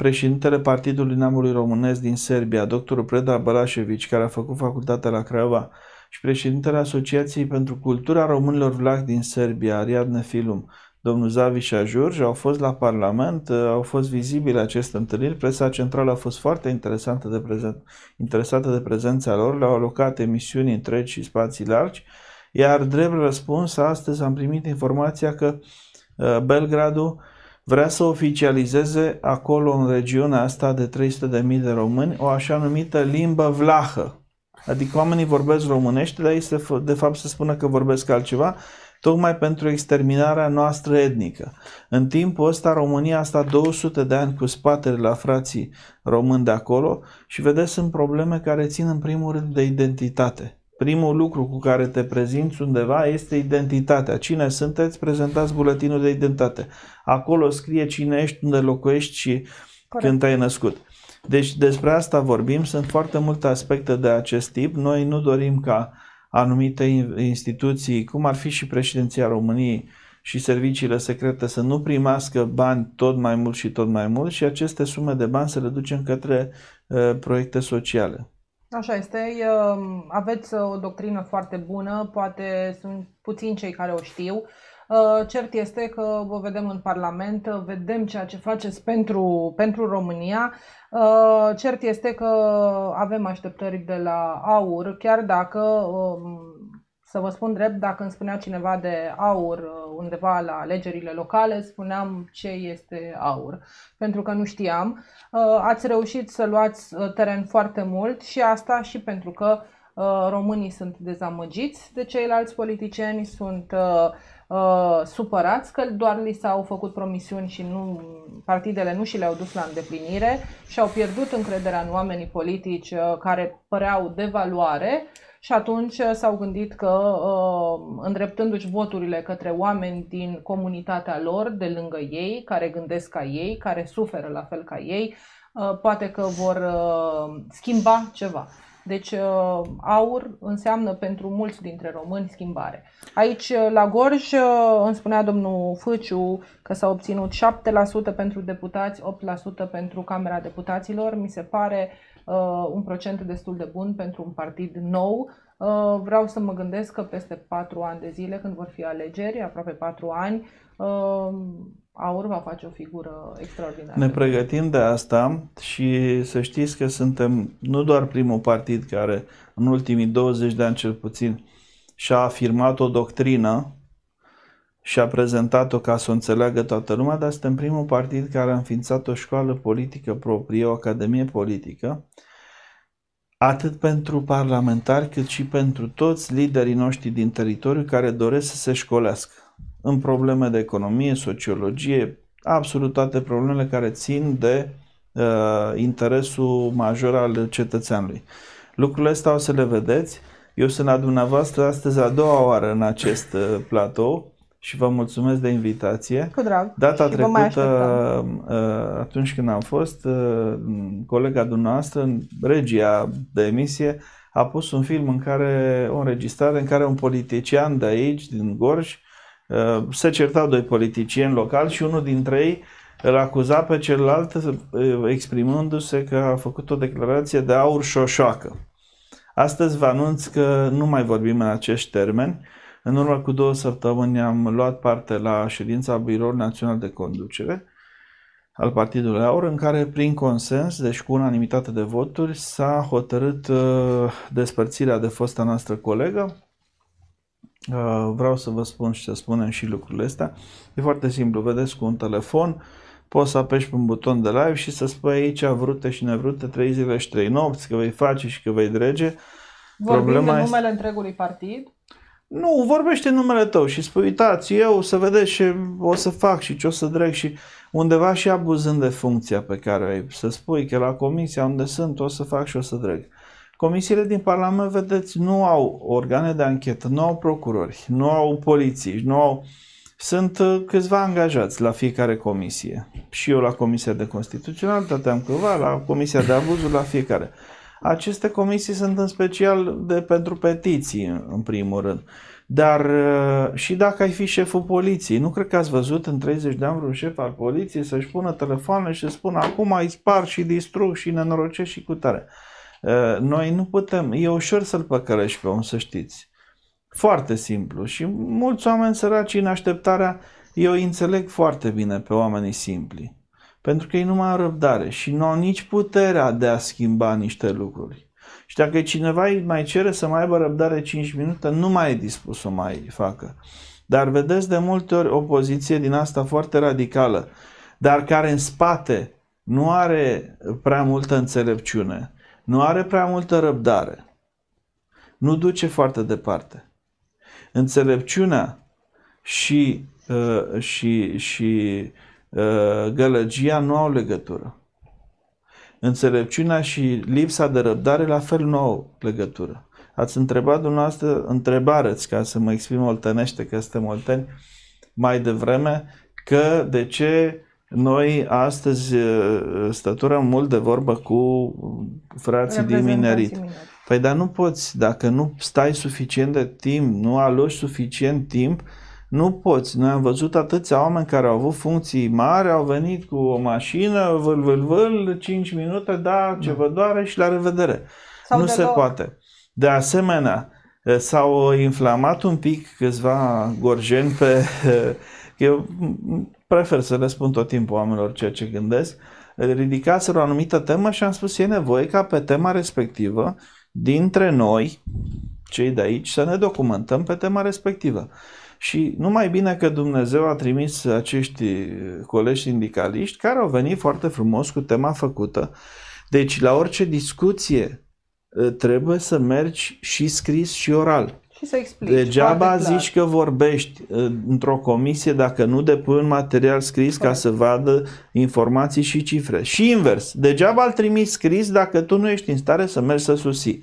Președintele Partidului Neamului Românesc din Serbia, dr. Preda Bărașevici, care a făcut facultatea la Craiova, și președintele Asociației pentru Cultura Românilor Vlach din Serbia, Ariadne Filum, domnul Zavi Șajurj, au fost la Parlament, uh, au fost vizibile aceste întâlniri, presa centrală a fost foarte interesantă de prezen- interesată de prezența lor, le-au alocat emisiuni întregi și spații largi, iar drept răspuns, astăzi am primit informația că uh, Belgradul vrea să oficializeze acolo în regiunea asta de 300.000 de români o așa numită limbă vlahă. Adică oamenii vorbesc românește, dar ei se, de fapt se spună că vorbesc altceva, tocmai pentru exterminarea noastră etnică. În timpul ăsta România a stat 200 de ani cu spatele la frații români de acolo și vedeți, sunt probleme care țin în primul rând de identitate. Primul lucru cu care te prezinți undeva este identitatea. Cine sunteți? Prezentați buletinul de identitate. Acolo scrie cine ești, unde locuiești și Corect. când te-ai născut. Deci despre asta vorbim. Sunt foarte multe aspecte de acest tip. Noi nu dorim ca anumite instituții, cum ar fi și președinția României și serviciile secrete, să nu primească bani tot mai mult și tot mai mult și aceste sume de bani să le ducem către uh, proiecte sociale. Așa este, aveți o doctrină foarte bună, poate sunt puțini cei care o știu. Cert este că vă vedem în Parlament, vedem ceea ce faceți pentru, pentru România. Cert este că avem așteptări de la AUR, chiar dacă să vă spun drept, dacă îmi spunea cineva de aur uh, undeva la alegerile locale, spuneam ce este aur, pentru că nu știam. Uh, ați reușit să luați uh, teren foarte mult și asta și pentru că românii sunt dezamăgiți de ceilalți politicieni, sunt supărați că doar li s-au făcut promisiuni și nu, partidele nu și le-au dus la îndeplinire și au pierdut încrederea în oamenii politici care păreau de valoare și atunci uh, s-au gândit că uh, îndreptându-și voturile către oameni din comunitatea lor, de lângă ei, care gândesc ca ei, care suferă la fel ca ei, uh, poate că vor schimba ceva. Deci aur înseamnă pentru mulți dintre români schimbare. Aici la Gorj îmi spunea domnul Făciu că s-a obținut 7% pentru deputați, 8% pentru Camera Deputaților. Mi se pare uh, Uh, un procent destul de bun pentru un partid nou. Uh, vreau să mă gândesc că peste patru ani de zile, când vor fi alegeri, aproape patru ani, uh, Aur va face o figură extraordinară. Ne pregătim de asta și să știți că suntem nu doar primul partid care în ultimii 20 de ani cel puțin și-a afirmat o doctrină și a prezentat-o ca să o înțeleagă toată lumea, dar suntem primul partid care a înființat o școală politică proprie, o academie politică, atât pentru parlamentari cât și pentru toți liderii noștri din teritoriu care doresc să se școlească în probleme de economie, sociologie, absolut toate problemele care țin de uh, interesul major al cetățeanului. Lucrurile astea o să le vedeți. Eu sunt la dumneavoastră astăzi a doua oară în acest uh, platou și vă mulțumesc de invitație. Cu drag. Data și trecută, uh, atunci când am fost, uh, colega dumneavoastră, regia de emisie, a pus un film în care, o înregistrare în care un politician de aici, din Gorj, uh, se certau doi politicieni locali și unul dintre ei îl acuza pe celălalt exprimându-se că a făcut o declarație de aur șoșoacă. Astăzi vă anunț că nu mai vorbim în acești termeni, în urmă cu două săptămâni am luat parte la ședința Biroului Național de Conducere al Partidului Aur, în care, prin consens, deci cu unanimitate de voturi, s-a hotărât uh, despărțirea de fosta noastră colegă, uh, vreau să vă spun și să spunem și lucrurile astea. E foarte simplu, vedeți cu un telefon, poți să apeși pe un buton de live și să spui aici vrute și nevrute trei zile și trei nopți, că vei face și că vei drege. Vorbim Problema de numele este... întregului partid. Nu, vorbește numele tău și spui, uitați, eu să vedeți ce o să fac și ce o să drec și undeva și abuzând de funcția pe care o ai, să spui că la comisia unde sunt o să fac și o să drec. Comisiile din Parlament, vedeți, nu au organe de anchetă, nu au procurori, nu au poliții, nu au... Sunt uh, câțiva angajați la fiecare comisie. Și eu la Comisia de Constituționalitate am câva, la Comisia de Abuzuri, la fiecare. Aceste comisii sunt în special de pentru petiții, în primul rând. Dar uh, și dacă ai fi șeful poliției, nu cred că ați văzut în 30 de ani vreun șef al poliției să-și pună telefoane și să spună acum îi spar și distrug și nenorocesc și cu tare. Uh, noi nu putem, e ușor să-l păcălești pe om, să știți. Foarte simplu și mulți oameni săraci în așteptarea, eu îi înțeleg foarte bine pe oamenii simpli. Pentru că ei nu mai au răbdare și nu au nici puterea de a schimba niște lucruri. Și dacă cineva îi mai cere să mai aibă răbdare 5 minute, nu mai e dispus să mai facă. Dar vedeți de multe ori o poziție din asta foarte radicală, dar care în spate nu are prea multă înțelepciune, nu are prea multă răbdare, nu duce foarte departe. Înțelepciunea și, uh, și, și Ă, gălăgia nu au legătură. Înțelepciunea și lipsa de răbdare la fel nu au legătură. Ați întrebat dumneavoastră, întrebareți ca să mă exprim oltenește, că suntem olteni mai devreme, că de ce noi astăzi ă, stăturăm mult de vorbă cu frații din minerit. Păi dar nu poți, dacă nu stai suficient de timp, nu aloși suficient timp, uh, nu poți. Noi am văzut atâția oameni care au avut funcții mari, au venit cu o mașină, vâl, vâl, vâl, 5 minute, da, ce vă da. doare și la revedere. Sau nu se loc. poate. De asemenea, eh, s-au inflamat un pic câțiva gorjeni pe... Eh, eu prefer să le spun tot timpul oamenilor ceea ce gândesc. Eh, ridicaseră o anumită temă și am spus e nevoie ca pe tema respectivă dintre noi, cei de aici, să ne documentăm pe tema respectivă. Și numai bine că Dumnezeu a trimis acești eh, colegi sindicaliști care au venit foarte frumos cu tema făcută. Deci la orice discuție eh, trebuie să mergi și scris și oral. Și să explici. Degeaba zici că vorbești eh, într-o comisie dacă nu depui un material scris Correct. ca să vadă informații și cifre. Și invers, degeaba îl trimiți scris dacă tu nu ești în stare să mergi să susții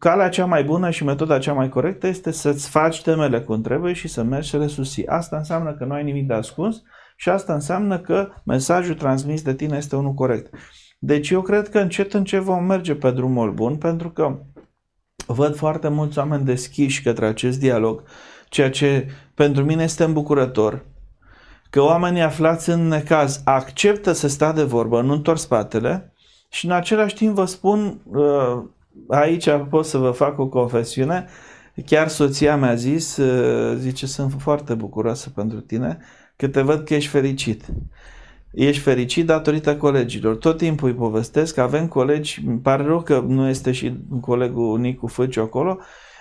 calea cea mai bună și metoda cea mai corectă este să-ți faci temele cum trebuie și să mergi să le susții. Asta înseamnă că nu ai nimic de ascuns și asta înseamnă că mesajul transmis de tine este unul corect. Deci eu cred că încet încet vom merge pe drumul bun pentru că văd foarte mulți oameni deschiși către acest dialog, ceea ce pentru mine este îmbucurător că oamenii aflați în necaz acceptă să stea de vorbă, nu întorc spatele și în același timp vă spun uh, aici pot să vă fac o confesiune, chiar soția mi-a zis, ă, zice, sunt foarte bucuroasă pentru tine, că te văd că ești fericit. Ești fericit datorită colegilor. Tot timpul îi povestesc, avem colegi, pare rău că nu este și colegul Nicu Făciu acolo,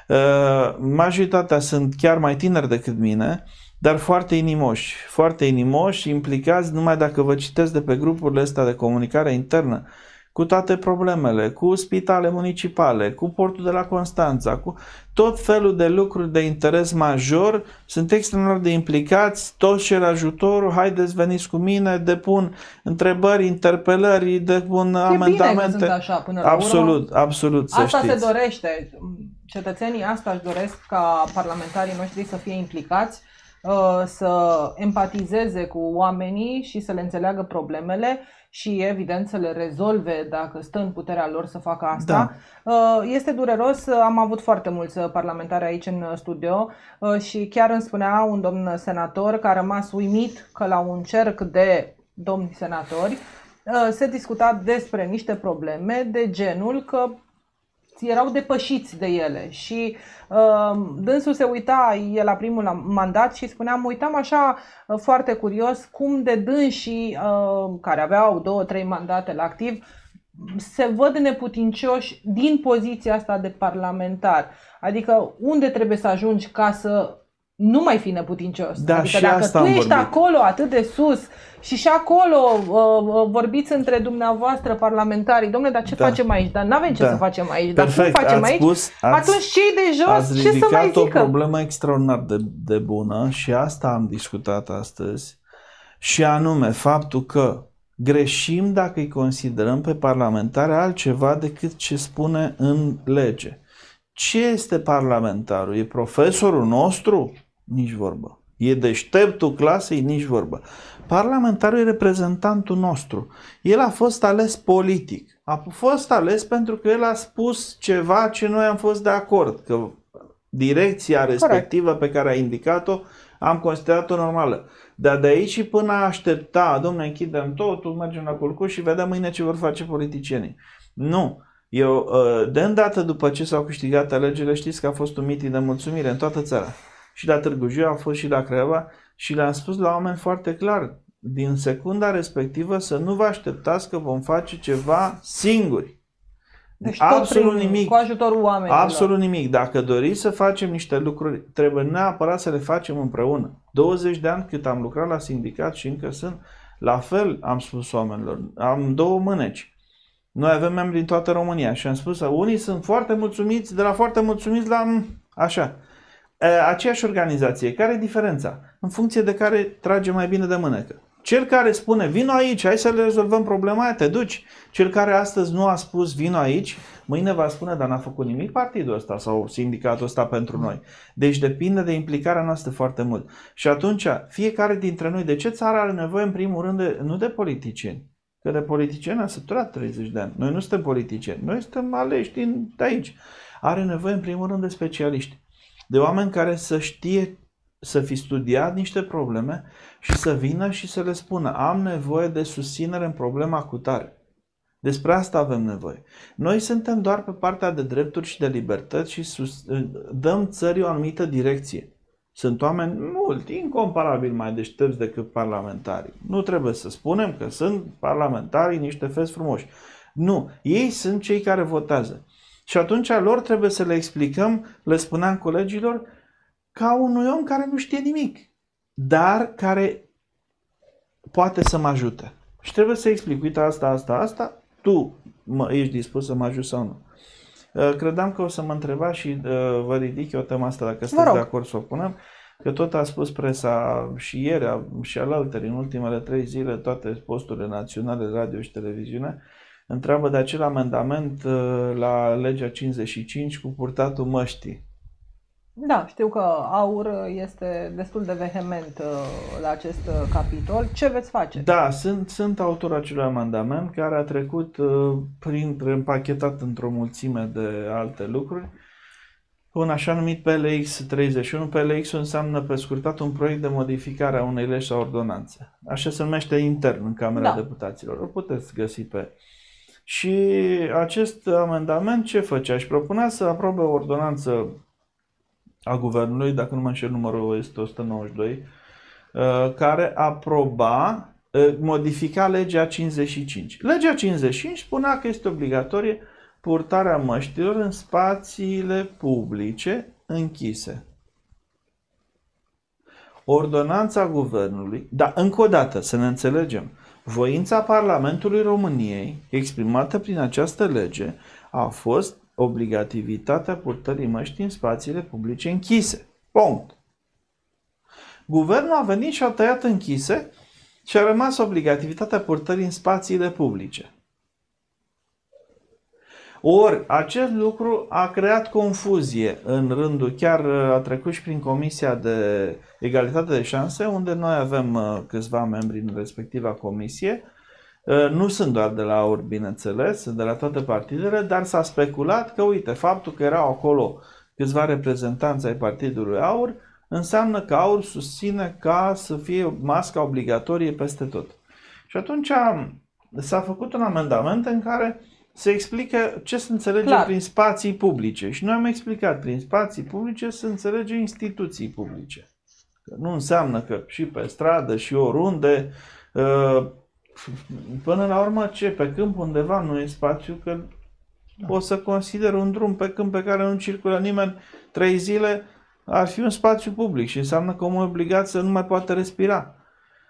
ă, majoritatea sunt chiar mai tineri decât mine, dar foarte inimoși, foarte inimoși, implicați numai dacă vă citesc de pe grupurile astea de comunicare internă. Uh, cu toate problemele, cu spitale municipale, cu portul de la Constanța, cu tot felul de lucruri de interes major, sunt extraordinar de implicați, toți cer ajutorul, haideți veniți cu mine, depun întrebări, interpelări, depun e amendamente. Bine că sunt așa, până la absolut, urmă. absolut, să Asta știți. se dorește, cetățenii asta își doresc ca parlamentarii noștri să fie implicați, uh, să empatizeze cu oamenii și să le înțeleagă problemele și evident să le rezolve dacă stă în puterea lor să facă asta. Da. Uh, este dureros, am avut foarte mulți uh, parlamentari aici în uh, studio și chiar îmi spunea un domn senator că a rămas uimit că la un cerc de domni senatori se discuta despre niște probleme de genul că erau depășiți de ele și uh, dânsul se uita, e la primul mandat și spuneam, uitam așa uh, foarte curios cum de dânsii uh, care aveau două, trei mandate la activ se văd neputincioși din poziția asta de parlamentar. Adică unde trebuie să ajungi ca să nu mai fi neputincios. Da, adică și dacă asta tu ești vorbit. acolo atât de sus și și acolo uh, uh vorbiți între dumneavoastră parlamentarii, domnule, dar ce da. facem aici? Dar nu avem ce da. să facem aici. Perfect. Dar cum facem ați aici? Spus, ați, Atunci cei de jos ce să mai zică? o problemă extraordinar de, de bună și asta am discutat astăzi și anume faptul că greșim dacă îi considerăm pe parlamentare altceva decât ce spune în lege. Ce este parlamentarul? E profesorul nostru? Nici vorbă. E deșteptul clasei, nici vorbă. Parlamentarul e reprezentantul nostru. El a fost ales politic. A fost ales pentru că el a spus ceva ce noi am fost de acord, că direcția respectivă Correct. pe care a indicat-o am considerat-o normală. Dar de aici și până a aștepta, domnule închidem totul, mergem la culcuș și vedem mâine ce vor face politicienii. Nu. Eu, uh, de îndată după ce s-au câștigat alegerile, știți că a fost un mitin de mulțumire în toată țara și la Târgu am fost și la Craiova și le-am spus la oameni foarte clar, din secunda respectivă să nu vă așteptați că vom face ceva singuri. Deci absolut prin, nimic. Cu ajutorul oamenilor. Absolut nimic. Dacă doriți să facem niște lucruri, trebuie neapărat să le facem împreună. 20 de ani cât am lucrat la sindicat și încă sunt, la fel am spus oamenilor. Am două mâneci. Noi avem membri din toată România și am spus, unii sunt foarte mulțumiți, de la foarte mulțumiți la așa. Eh, aceeași organizație. Care e diferența? În funcție de care trage mai bine de mânecă. Cel care spune vino aici, hai să le rezolvăm problema aia, te duci. Cel care astăzi nu a spus vino aici, mâine va spune dar n-a făcut nimic partidul ăsta sau sindicatul ăsta pentru noi. Deci depinde de implicarea noastră foarte mult. Și atunci fiecare dintre noi, de ce țara are nevoie în primul rând de, nu de politicieni? Că de politicieni a săturat 30 de ani. Noi nu suntem politicieni, noi suntem aleși din de aici. Are nevoie în primul rând de specialiști de oameni care să știe, să fi studiat niște probleme și să vină și să le spună am nevoie de susținere în problema cu tare. Despre asta avem nevoie. Noi suntem doar pe partea de drepturi și de libertăți și sus, dăm țării o anumită direcție. Sunt oameni mult, incomparabil mai deștepți decât parlamentarii. Nu trebuie să spunem că sunt parlamentarii niște fezi frumoși. Nu, ei sunt cei care votează. Și atunci lor trebuie să le explicăm, le spuneam colegilor, ca unui om care nu știe nimic, dar care poate să mă ajute. Și trebuie să explic, uite asta, asta, asta, tu mă, ești dispus să mă ajut sau nu. Uh, credeam că o să mă întreba și uh, vă ridic eu tema asta dacă sunteți de acord să o punem, că tot a spus presa și ieri și alaltări, în ultimele trei zile, toate posturile naționale, radio și televiziune, uh, întreabă de acel amendament ă, la legea 55 cu purtatul măștii. Da, știu că AUR este destul de vehement ă, la acest ă, capitol. Ce veți face? Da, sunt, sunt autor acelui amendament care a trecut printre, împachetat într-o mulțime de alte lucruri un așa numit PLX 31. PLX înseamnă pe scurtat un proiect de modificare a unei legi sau ordonanțe. Așa se numește intern în Camera da. Deputaților. O puteți găsi pe și acest amendament ce făcea? Își propunea să aprobe o ordonanță a guvernului, dacă nu mă înșel numărul este 192, uh, care aproba, uh, modifica legea 55. Legea 55 spunea că este obligatorie purtarea măștilor în spațiile publice închise. Ordonanța guvernului, da, încă o dată, să ne înțelegem, Voința Parlamentului României, exprimată prin această lege, a fost obligativitatea purtării măștii în spațiile publice închise. Punct. Guvernul a venit și a tăiat închise și a rămas obligativitatea purtării în spațiile publice. Ori acest lucru a creat confuzie în rândul, chiar uh, a trecut și prin Comisia de Egalitate de Șanse, unde noi avem uh, câțiva membri în respectiva comisie, uh, nu sunt doar de la AUR, bineînțeles, sunt de la toate partidele, dar s-a speculat că, uite, faptul că erau acolo câțiva reprezentanți ai partidului AUR, înseamnă că AUR susține ca să fie masca obligatorie peste tot. Și atunci um, s-a făcut un amendament în care se explică ce se înțelege Clar. prin spații publice. Și noi am explicat, prin spații publice se înțelege instituții publice. Că nu înseamnă că și pe stradă și oriunde, uh, până la urmă ce, pe câmp undeva nu e spațiu, că da. o să consider un drum pe câmp pe care nu circulă nimeni trei zile, ar fi un spațiu public și înseamnă că omul e obligat să nu mai poată respira.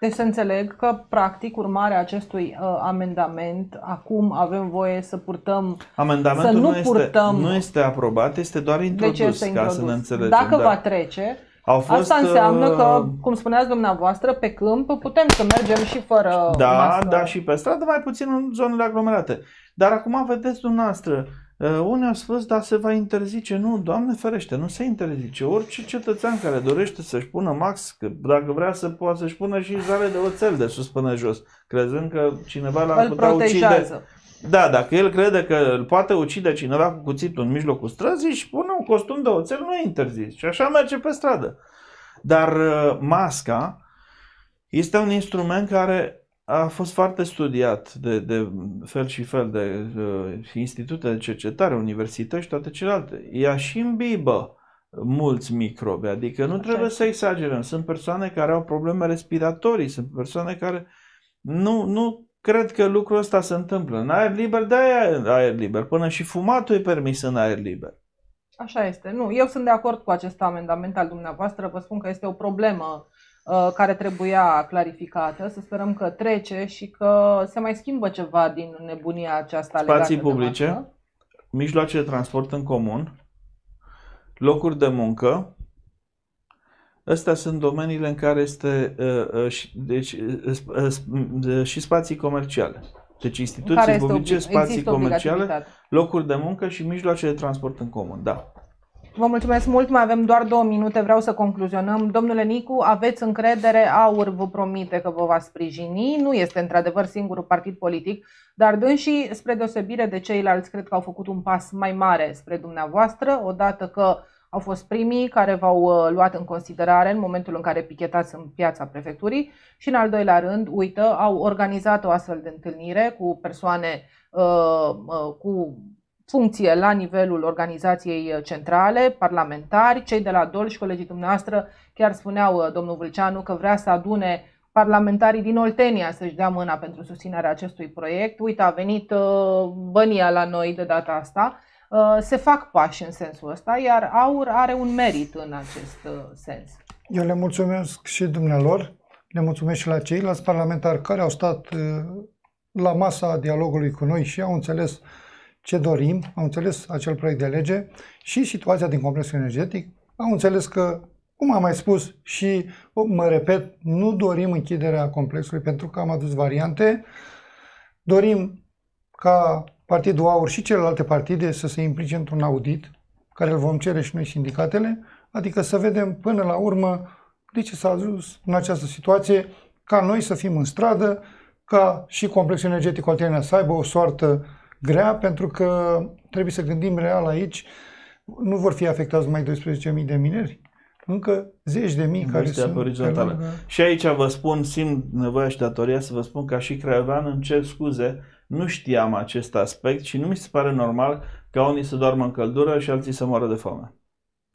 Deci să înțeleg că, practic, urmarea acestui uh, amendament, acum avem voie să purtăm. Amendamentul să nu, nu, este, purtăm... nu este aprobat, este doar introdus, de ce este introdus? ca să ne înțelegem. Dacă da. va trece, au fost, Asta înseamnă că, uh, cum spuneați dumneavoastră, pe câmp putem să mergem și fără Da, mască. da, și pe stradă, mai puțin în zonele aglomerate. Dar acum vedeți dumneavoastră, Eh, unii au spus, dar se va interzice. Nu, Doamne ferește, nu se interzice. Orice cetățean care dorește să-și pună max, că dacă vrea să poată să-și pună și zare de oțel de sus până jos, crezând că cineva l-ar putea protejează. ucide. Da, dacă el crede că îl poate ucide cineva cu cuțitul în mijlocul străzii și pune un costum de oțel, nu e interzis. Și așa merge pe stradă. Dar eh, masca este un instrument care a fost foarte studiat de, de fel și fel de uh, institute de cercetare, universități și toate celelalte. Ea și imbibă mulți microbi, adică nu Așa. trebuie să exagerăm. Sunt persoane care au probleme respiratorii, sunt persoane care nu, nu cred că lucrul ăsta se întâmplă. În aer liber, de aer, aer liber. Până și fumatul e permis în aer liber. Așa este. Nu, eu sunt de acord cu acest amendament al dumneavoastră. Vă spun că este o problemă Uh, care trebuia clarificată. Să sperăm că trece și că se mai schimbă ceva din nebunia aceasta Spații legată publice, de mijloace de transport în comun, locuri de muncă. Astea sunt domeniile în care este uh, uh, deci, și spații comerciale. Deci instituții publice, spații comerciale, locuri de muncă și mijloace de transport în comun. Da. Vă mulțumesc mult, mai avem doar două minute, vreau să concluzionăm. Domnule Nicu, aveți încredere, AUR vă promite că vă va sprijini, nu este într-adevăr singurul partid politic, dar dânsii, spre deosebire de ceilalți, cred că au făcut un pas mai mare spre dumneavoastră, odată că au fost primii care v-au uh, luat în considerare în momentul în care pichetați în piața prefecturii și în al doilea rând, uită, au organizat o astfel de întâlnire cu persoane uh, uh, cu funcție la nivelul organizației uh, centrale, parlamentari, cei de la DOL și colegii dumneavoastră chiar spuneau uh, domnul Vâlceanu că vrea să adune parlamentarii din Oltenia să-și dea mâna pentru susținerea acestui proiect. Uite, a venit uh, bănia la noi de data asta. Se fac pași în sensul ăsta, iar AUR are un merit în acest sens. Eu le mulțumesc și dumnealor, le mulțumesc și la ceilalți parlamentari care au stat la masa dialogului cu noi și au înțeles ce dorim, Am înțeles acel proiect de lege și situația din complexul energetic, Am înțeles că, cum am mai spus și mă repet, nu dorim închiderea complexului pentru că am adus variante, dorim ca Partidul Aur și celelalte partide să se implice într-un audit, care îl vom cere și noi sindicatele, adică să vedem până la urmă de ce s-a ajuns în această situație, ca noi să fim în stradă, ca și complexul energetic Oltenia să aibă o soartă grea pentru că trebuie să gândim real aici, nu vor fi afectați numai 12.000 de mineri, încă zeci de mii care sunt orizontală. Și aici vă spun, simt nevoia și datoria să vă spun ca și craiovean îmi cer scuze, nu știam acest aspect și nu mi se pare normal ca unii să doarmă în căldură și alții să moară de foame.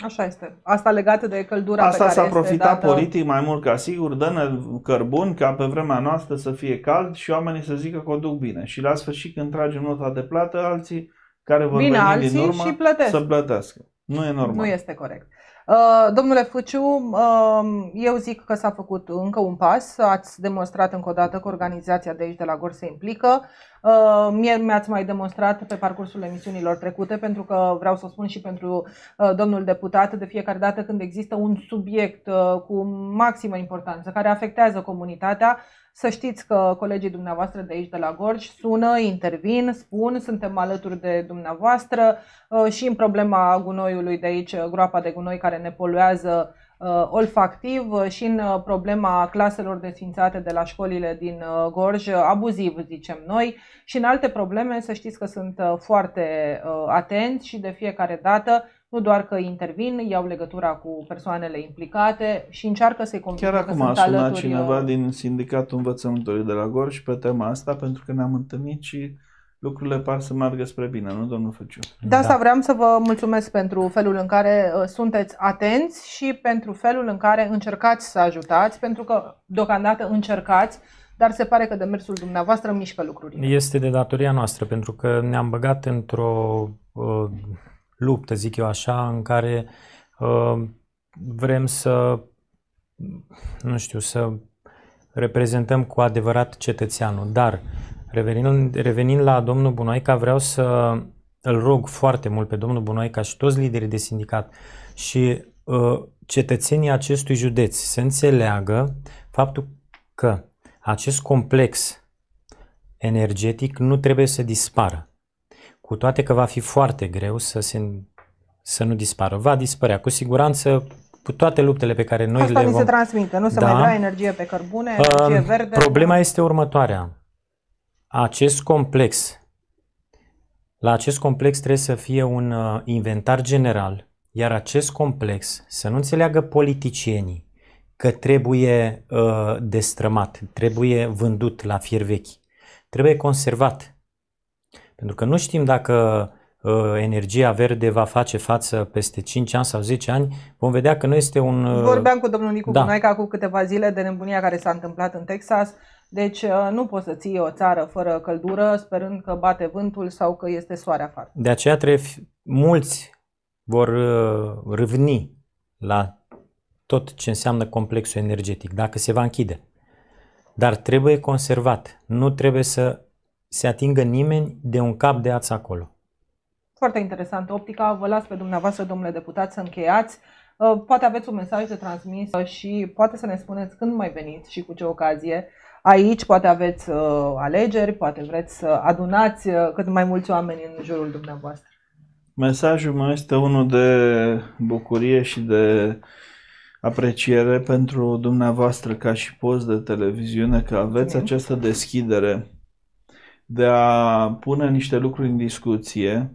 Așa este. Asta legată de căldura Asta pe care s-a profitat dată... Da. politic mai mult ca sigur, dă cărbun ca pe vremea noastră să fie cald și oamenii să zică că o duc bine. Și la sfârșit când tragem nota de plată, alții care vor bine, veni alții din urmă și plătesc. să plătească. Nu e normal. Nu este corect. Uh, domnule Fuciu, um, eu zic că s-a făcut încă un pas, ați demonstrat încă o dată că organizația de aici de la GOR se implică. Uh, mie mi-ați mai demonstrat pe parcursul emisiunilor trecute, pentru că vreau să o spun și pentru uh, domnul deputat, de fiecare dată când există un subiect cu maximă importanță care afectează comunitatea, să știți că colegii dumneavoastră de aici, de la Gorj, sună, intervin, spun, suntem alături de dumneavoastră uh, și în problema gunoiului de aici, groapa de gunoi care ne poluează uh, olfactiv uh, și în problema claselor desfințate de la școlile din Gorj, abuziv zicem noi, și în alte probleme să știți că sunt foarte atenți și de fiecare dată nu doar că intervin, iau legătura cu persoanele implicate și încearcă să-i convingă Chiar acum a sunat alături... cineva din sindicatul învățământului de la Gor și pe tema asta pentru că ne-am întâlnit și lucrurile par să meargă spre bine, nu domnul Făciu? De asta da. vreau să vă mulțumesc pentru felul în care uh, sunteți atenți și pentru felul în care încercați să ajutați, pentru că deocamdată încercați, dar se pare că demersul dumneavoastră mișcă lucrurile. Este de datoria noastră, pentru că ne-am băgat într-o uh, luptă, zic eu așa, în care uh, vrem să, nu știu, să reprezentăm cu adevărat cetățeanul. Dar, revenind, revenind la domnul Bunoica, vreau să îl rog foarte mult pe domnul Bunoica și toți liderii de sindicat și uh, cetățenii acestui județ să înțeleagă faptul că acest complex energetic nu trebuie să dispară. Cu toate că va fi foarte greu să, se, să nu dispară. Va dispărea. Cu siguranță cu toate luptele pe care noi Asta le vom... Asta se transmite, nu se da. mai dă energie pe cărbune, energie verde... Problema este următoarea. Acest complex, la acest complex trebuie să fie un uh, inventar general, iar acest complex să nu înțeleagă politicienii că trebuie uh, destrămat, trebuie vândut la fier vechi, trebuie conservat, pentru că nu știm dacă uh, energia verde va face față peste 5 ani sau 10 ani, vom vedea că nu este un... Uh, Vorbeam cu domnul Nicu da. Cunaica cu câteva zile de nebunia care s-a întâmplat în Texas. Deci uh, nu poți să ții o țară fără căldură, sperând că bate vântul sau că este soare afară. De aceea trebuie, mulți vor râvni la tot ce înseamnă complexul energetic, dacă se va închide. Dar trebuie conservat, nu trebuie să se atingă nimeni de un cap de ață acolo. Foarte interesant optica. Vă las pe dumneavoastră, domnule deputat, să încheiați. Uh, poate aveți un mesaj de transmis uh, și poate să ne spuneți când mai veniți și cu ce ocazie. Aici poate aveți uh, alegeri, poate vreți să adunați cât mai mulți oameni în jurul dumneavoastră. Mesajul meu este unul de bucurie și de apreciere pentru dumneavoastră ca și post de televiziune că aveți această deschidere de a pune niște lucruri în discuție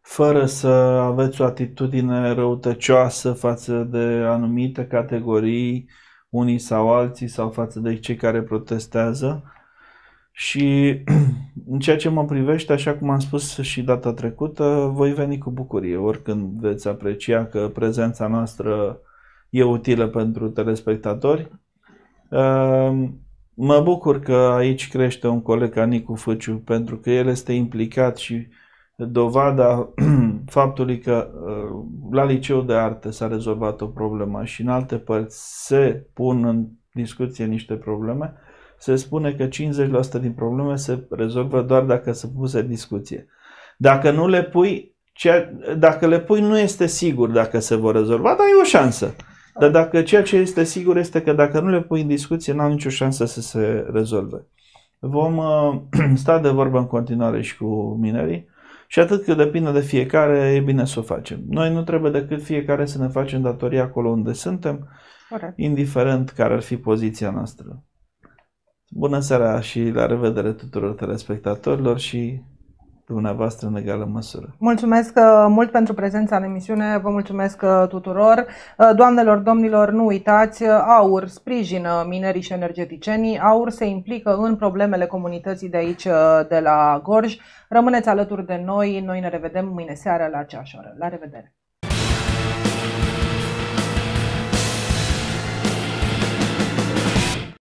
fără să aveți o atitudine răutăcioasă față de anumite categorii, unii sau alții, sau față de cei care protestează. Și în ceea ce mă privește, așa cum am spus și data trecută, voi veni cu bucurie oricând veți aprecia că prezența noastră e utilă pentru telespectatori. Ehm, Mă bucur că aici crește un coleg ca Nicu Făciu, pentru că el este implicat și dovada faptului că uh, la liceu de arte s-a rezolvat o problemă și în alte părți se pun în discuție niște probleme, se spune că 50% din probleme se rezolvă doar dacă se puse discuție. Dacă nu le pui, ceea, dacă le pui nu este sigur dacă se vor rezolva, dar e o șansă. Dar dacă ceea ce este sigur este că dacă nu le pui în discuție, n-au nicio șansă să se rezolve. Vom uh, sta de vorbă în continuare și cu minerii și atât cât depinde de fiecare, e bine să o facem. Noi nu trebuie decât fiecare să ne facem datoria acolo unde suntem, Correct. indiferent care ar fi poziția noastră. Bună seara și la revedere tuturor telespectatorilor și dumneavoastră în egală măsură. Mulțumesc uh, mult pentru prezența în emisiune, vă mulțumesc uh, tuturor. Uh, doamnelor, domnilor, nu uitați, AUR sprijină minerii și energeticienii, AUR se implică în problemele comunității de aici, de la Gorj. Rămâneți alături de noi, noi ne revedem mâine seară la oră. La revedere!